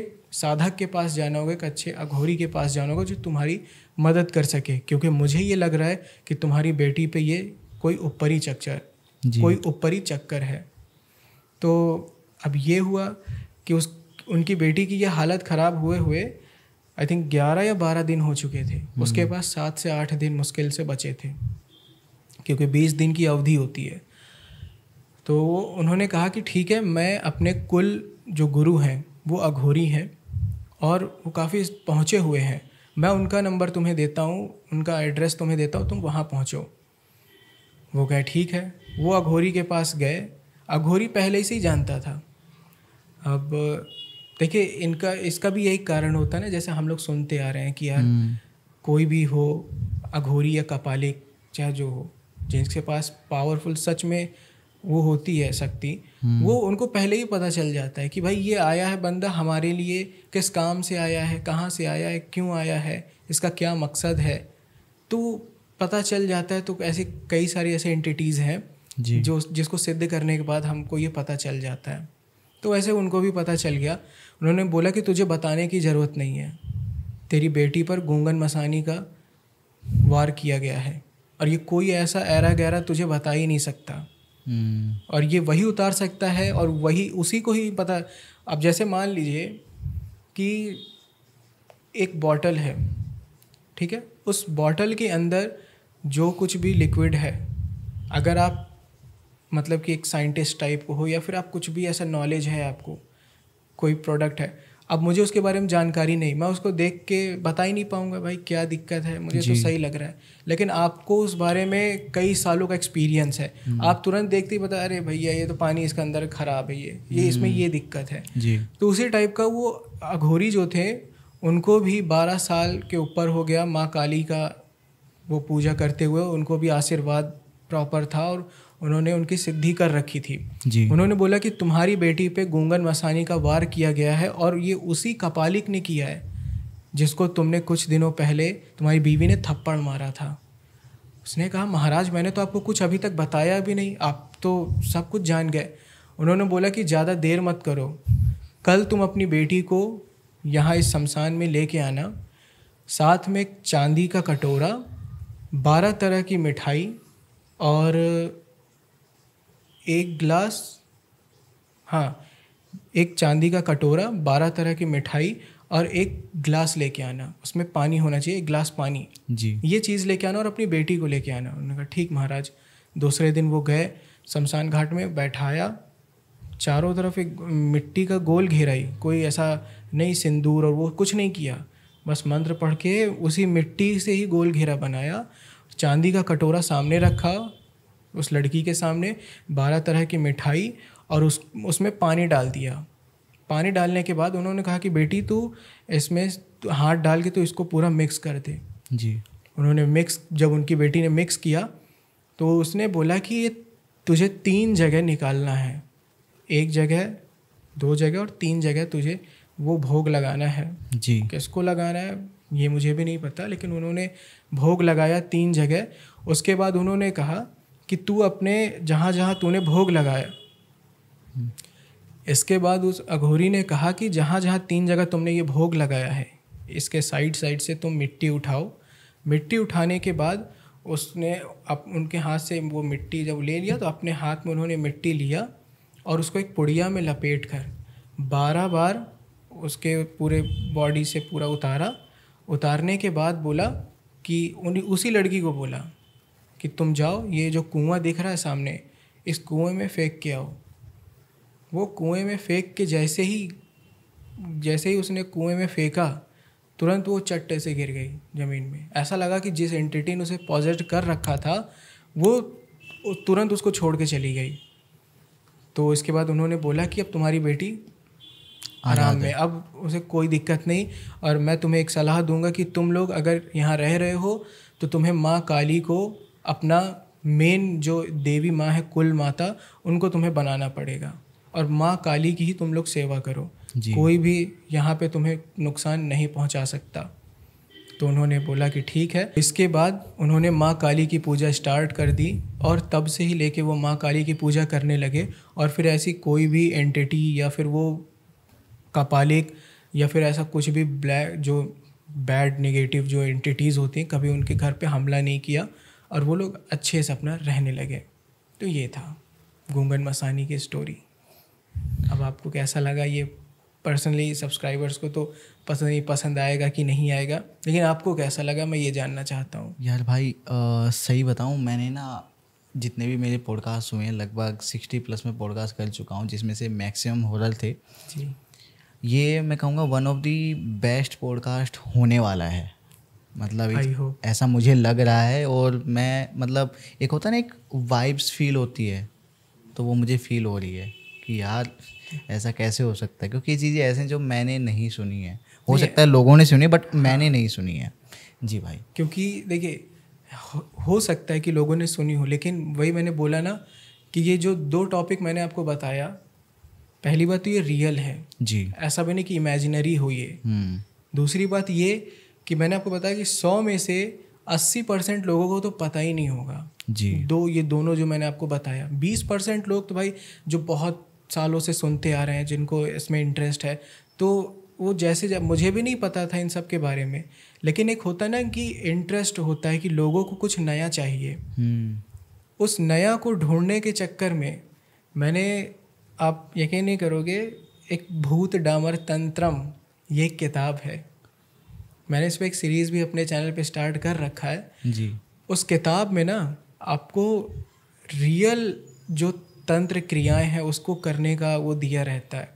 साधक के पास जाना होगा एक अच्छे अघोरी के पास जाना होगा जो तुम्हारी मदद कर सके क्योंकि मुझे ये लग रहा है कि तुम्हारी बेटी पे ये कोई ऊपरी चक्कर कोई ऊपरी चक्कर है तो अब ये हुआ कि उस उनकी बेटी की ये हालत ख़राब हुए हुए आई थिंक ग्यारह या बारह दिन हो चुके थे हम्म। उसके पास सात से आठ दिन मुश्किल से बचे थे क्योंकि बीस दिन की अवधि होती है तो उन्होंने कहा कि ठीक है मैं अपने कुल जो गुरु हैं वो अघोरी हैं और वो काफ़ी पहुँचे हुए हैं मैं उनका नंबर तुम्हें देता हूँ उनका एड्रेस तुम्हें देता हूँ तुम वहाँ पहुँचो वो गए ठीक है वो अघोरी के पास गए अघोरी पहले से ही जानता था अब देखिए इनका इसका भी यही कारण होता है ना जैसे हम लोग सुनते आ रहे हैं कि यार हम्म। कोई भी हो अघोरी या कपालिक चाहे जो हो जिनके पास पावरफुल सच में वो होती है शक्ति हम्म। वो उनको पहले ही पता चल जाता है कि भाई ये आया है बंदा हमारे लिए किस काम से आया है कहाँ से आया है क्यों आया है इसका क्या मकसद है तो पता चल जाता है तो ऐसे कई सारी ऐसे एंटिटीज़ हैं जो जिसको सिद्ध करने के बाद हमको ये पता चल जाता है तो ऐसे उनको भी पता चल गया उन्होंने बोला कि तुझे बताने की ज़रूरत नहीं है तेरी बेटी पर गूंगन मसानी का वार किया गया है और ये कोई ऐसा ऐरा गहरा तुझे बता ही नहीं सकता हम्म। और ये वही उतार सकता है और वही उसी को ही पता अब जैसे मान लीजिए कि एक बॉटल है ठीक है उस बॉटल के अंदर जो कुछ भी लिक्विड है अगर आप मतलब कि एक साइंटिस्ट टाइप को हो या फिर आप कुछ भी ऐसा नॉलेज है आपको कोई प्रोडक्ट है अब मुझे उसके बारे में जानकारी नहीं मैं उसको देख के बता ही नहीं पाऊंगा भाई क्या दिक्कत है मुझे तो सही लग रहा है लेकिन आपको उस बारे में कई सालों का एक्सपीरियंस है हम्म। आप तुरंत देखते ही बता अरे भैया ये तो पानी इसके अंदर खराब है ये ये इसमें हम्म। ये दिक्कत है तो उसी टाइप का वो अघोरी जो थे उनको भी बारह साल के ऊपर हो गया माँ काली का वो पूजा करते हुए उनको भी आशीर्वाद प्रॉपर था और उन्होंने उनकी सिद्धि कर रखी थी जी उन्होंने बोला कि तुम्हारी बेटी पे गूंगन मसानी का वार किया गया है और ये उसी कपालिक ने किया है जिसको तुमने कुछ दिनों पहले तुम्हारी बीवी ने थप्पड़ मारा था उसने कहा महाराज मैंने तो आपको कुछ अभी तक बताया भी नहीं आप तो सब कुछ जान गए उन्होंने बोला कि ज़्यादा देर मत करो कल तुम अपनी बेटी को यहाँ इस शमशान में लेके आना साथ में चांदी का कटोरा बारह तरह की मिठाई और एक गिलास हाँ एक चांदी का कटोरा बारह तरह की मिठाई और एक गिलास लेके आना उसमें पानी होना चाहिए एक गिलास पानी जी ये चीज़ लेके आना और अपनी बेटी को लेके आना उन्होंने कहा ठीक महाराज दूसरे दिन वो गए शमशान घाट में बैठाया चारों तरफ एक मिट्टी का गोल घेराई कोई ऐसा नहीं सिंदूर और वो कुछ नहीं किया बस मंत्र पढ़ के उसी मिट्टी से ही गोल घेरा बनाया चांदी का कटोरा सामने रखा उस लड़की के सामने बारह तरह की मिठाई और उस उसमें पानी डाल दिया पानी डालने के बाद उन्होंने कहा कि बेटी तू इसमें हाथ डाल के तो इसको पूरा मिक्स कर दे जी उन्होंने मिक्स जब उनकी बेटी ने मिक्स किया तो उसने बोला कि ये तुझे तीन जगह निकालना है एक जगह दो जगह और तीन जगह तुझे वो भोग लगाना है जी किसको लगाना है ये मुझे भी नहीं पता लेकिन उन्होंने भोग लगाया तीन जगह उसके बाद उन्होंने कहा कि तू अपने जहाँ जहाँ तूने भोग लगाया इसके बाद उस अघोरी ने कहा कि जहाँ जहाँ तीन जगह तुमने ये भोग लगाया है इसके साइड साइड से तुम मिट्टी उठाओ मिट्टी उठाने के बाद उसने अप उनके हाथ से वो मिट्टी जब ले लिया तो अपने हाथ में उन्होंने मिट्टी लिया और उसको एक पुड़िया में लपेट कर बारह बार उसके पूरे बॉडी से पूरा उतारा उतारने के बाद बोला कि उन उसी लड़की को बोला कि तुम जाओ ये जो कुआं दिख रहा है सामने इस कुएं में फेंक के आओ वो कुएं में फेंक के जैसे ही जैसे ही उसने कुएं में फेंका तुरंत वो चट्टे से गिर गई ज़मीन में ऐसा लगा कि जिस एंटिटी ने उसे पॉजिट कर रखा था वो तुरंत उसको छोड़ के चली गई तो इसके बाद उन्होंने बोला कि अब तुम्हारी बेटी आराम में अब उसे कोई दिक्कत नहीं और मैं तुम्हें एक सलाह दूंगा कि तुम लोग अगर यहाँ रह रहे हो तो तुम्हें माँ काली को अपना मेन जो देवी माँ है कुल माता उनको तुम्हें बनाना पड़ेगा और माँ काली की ही तुम लोग सेवा करो कोई भी यहाँ पे तुम्हें नुकसान नहीं पहुँचा सकता तो उन्होंने बोला कि ठीक है इसके बाद उन्होंने माँ काली की पूजा स्टार्ट कर दी और तब से ही लेके वो माँ काली की पूजा करने लगे और फिर ऐसी कोई भी एंटिटी या फिर वो कपालिक या फिर ऐसा कुछ भी ब्लैक जो बैड नेगेटिव जो एंटिटीज़ होती हैं कभी उनके घर पे हमला नहीं किया और वो लोग अच्छे से अपना रहने लगे तो ये था घूंगन मसानी की स्टोरी अब आपको कैसा लगा ये पर्सनली सब्सक्राइबर्स को तो पसंद नहीं पसंद आएगा कि नहीं आएगा लेकिन आपको कैसा लगा मैं ये जानना चाहता हूँ यार भाई आ, सही बताऊँ मैंने ना जितने भी मेरे पॉडकास्ट हुए हैं लगभग सिक्सटी प्लस में पॉडकास्ट कर चुका हूँ जिसमें से मैक्सिमम होरल थे जी ये मैं कहूँगा one of the best podcast होने वाला है मतलब ऐसा मुझे लग रहा है और मैं मतलब एक होता ना एक वाइब्स फील होती है तो वो मुझे फील हो रही है कि यार ऐसा कैसे हो सकता है क्योंकि ये चीज़ें ऐसे जो मैंने नहीं सुनी है हो सकता है लोगों ने सुनी बट हाँ। मैंने नहीं सुनी है जी भाई क्योंकि देखिए हो सकता है कि लोगों ने सुनी हो लेकिन वही मैंने बोला ना कि ये जो दो टॉपिक मैंने आपको बताया पहली बात तो ये रियल है जी ऐसा भी नहीं कि इमेजिनरी हो ये हम्म। दूसरी बात ये कि मैंने आपको बताया कि सौ में से अस्सी परसेंट लोगों को तो पता ही नहीं होगा जी दो ये दोनों जो मैंने आपको बताया बीस परसेंट लोग तो भाई जो बहुत सालों से सुनते आ रहे हैं जिनको इसमें इंटरेस्ट है तो वो जैसे जब मुझे भी नहीं पता था इन सब के बारे में लेकिन एक होता ना कि इंटरेस्ट होता है कि लोगों को कुछ नया चाहिए हम्म। उस नया को ढूंढने के चक्कर में मैंने आप यकीन नहीं करोगे एक भूत डामर तंत्रम ये किताब है मैंने इस पर एक सीरीज भी अपने चैनल पे स्टार्ट कर रखा है जी उस किताब में ना आपको रियल जो तंत्र क्रियाएं हैं उसको करने का वो दिया रहता है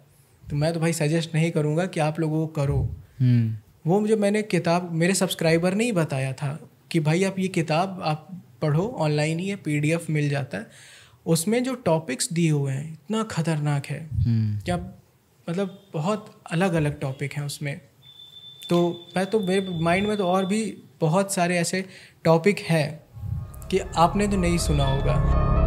तो मैं तो भाई सजेस्ट नहीं करूँगा कि आप लोगों को करो हम्म। वो मुझे मैंने किताब मेरे सब्सक्राइबर ने ही बताया था कि भाई आप ये किताब आप पढ़ो ऑनलाइन ही है पी मिल जाता है उसमें जो टॉपिक्स दिए हुए हैं इतना खतरनाक है हम्म। क्या मतलब बहुत अलग अलग टॉपिक हैं उसमें तो मैं तो मेरे माइंड में तो और भी बहुत सारे ऐसे टॉपिक हैं कि आपने तो नहीं सुना होगा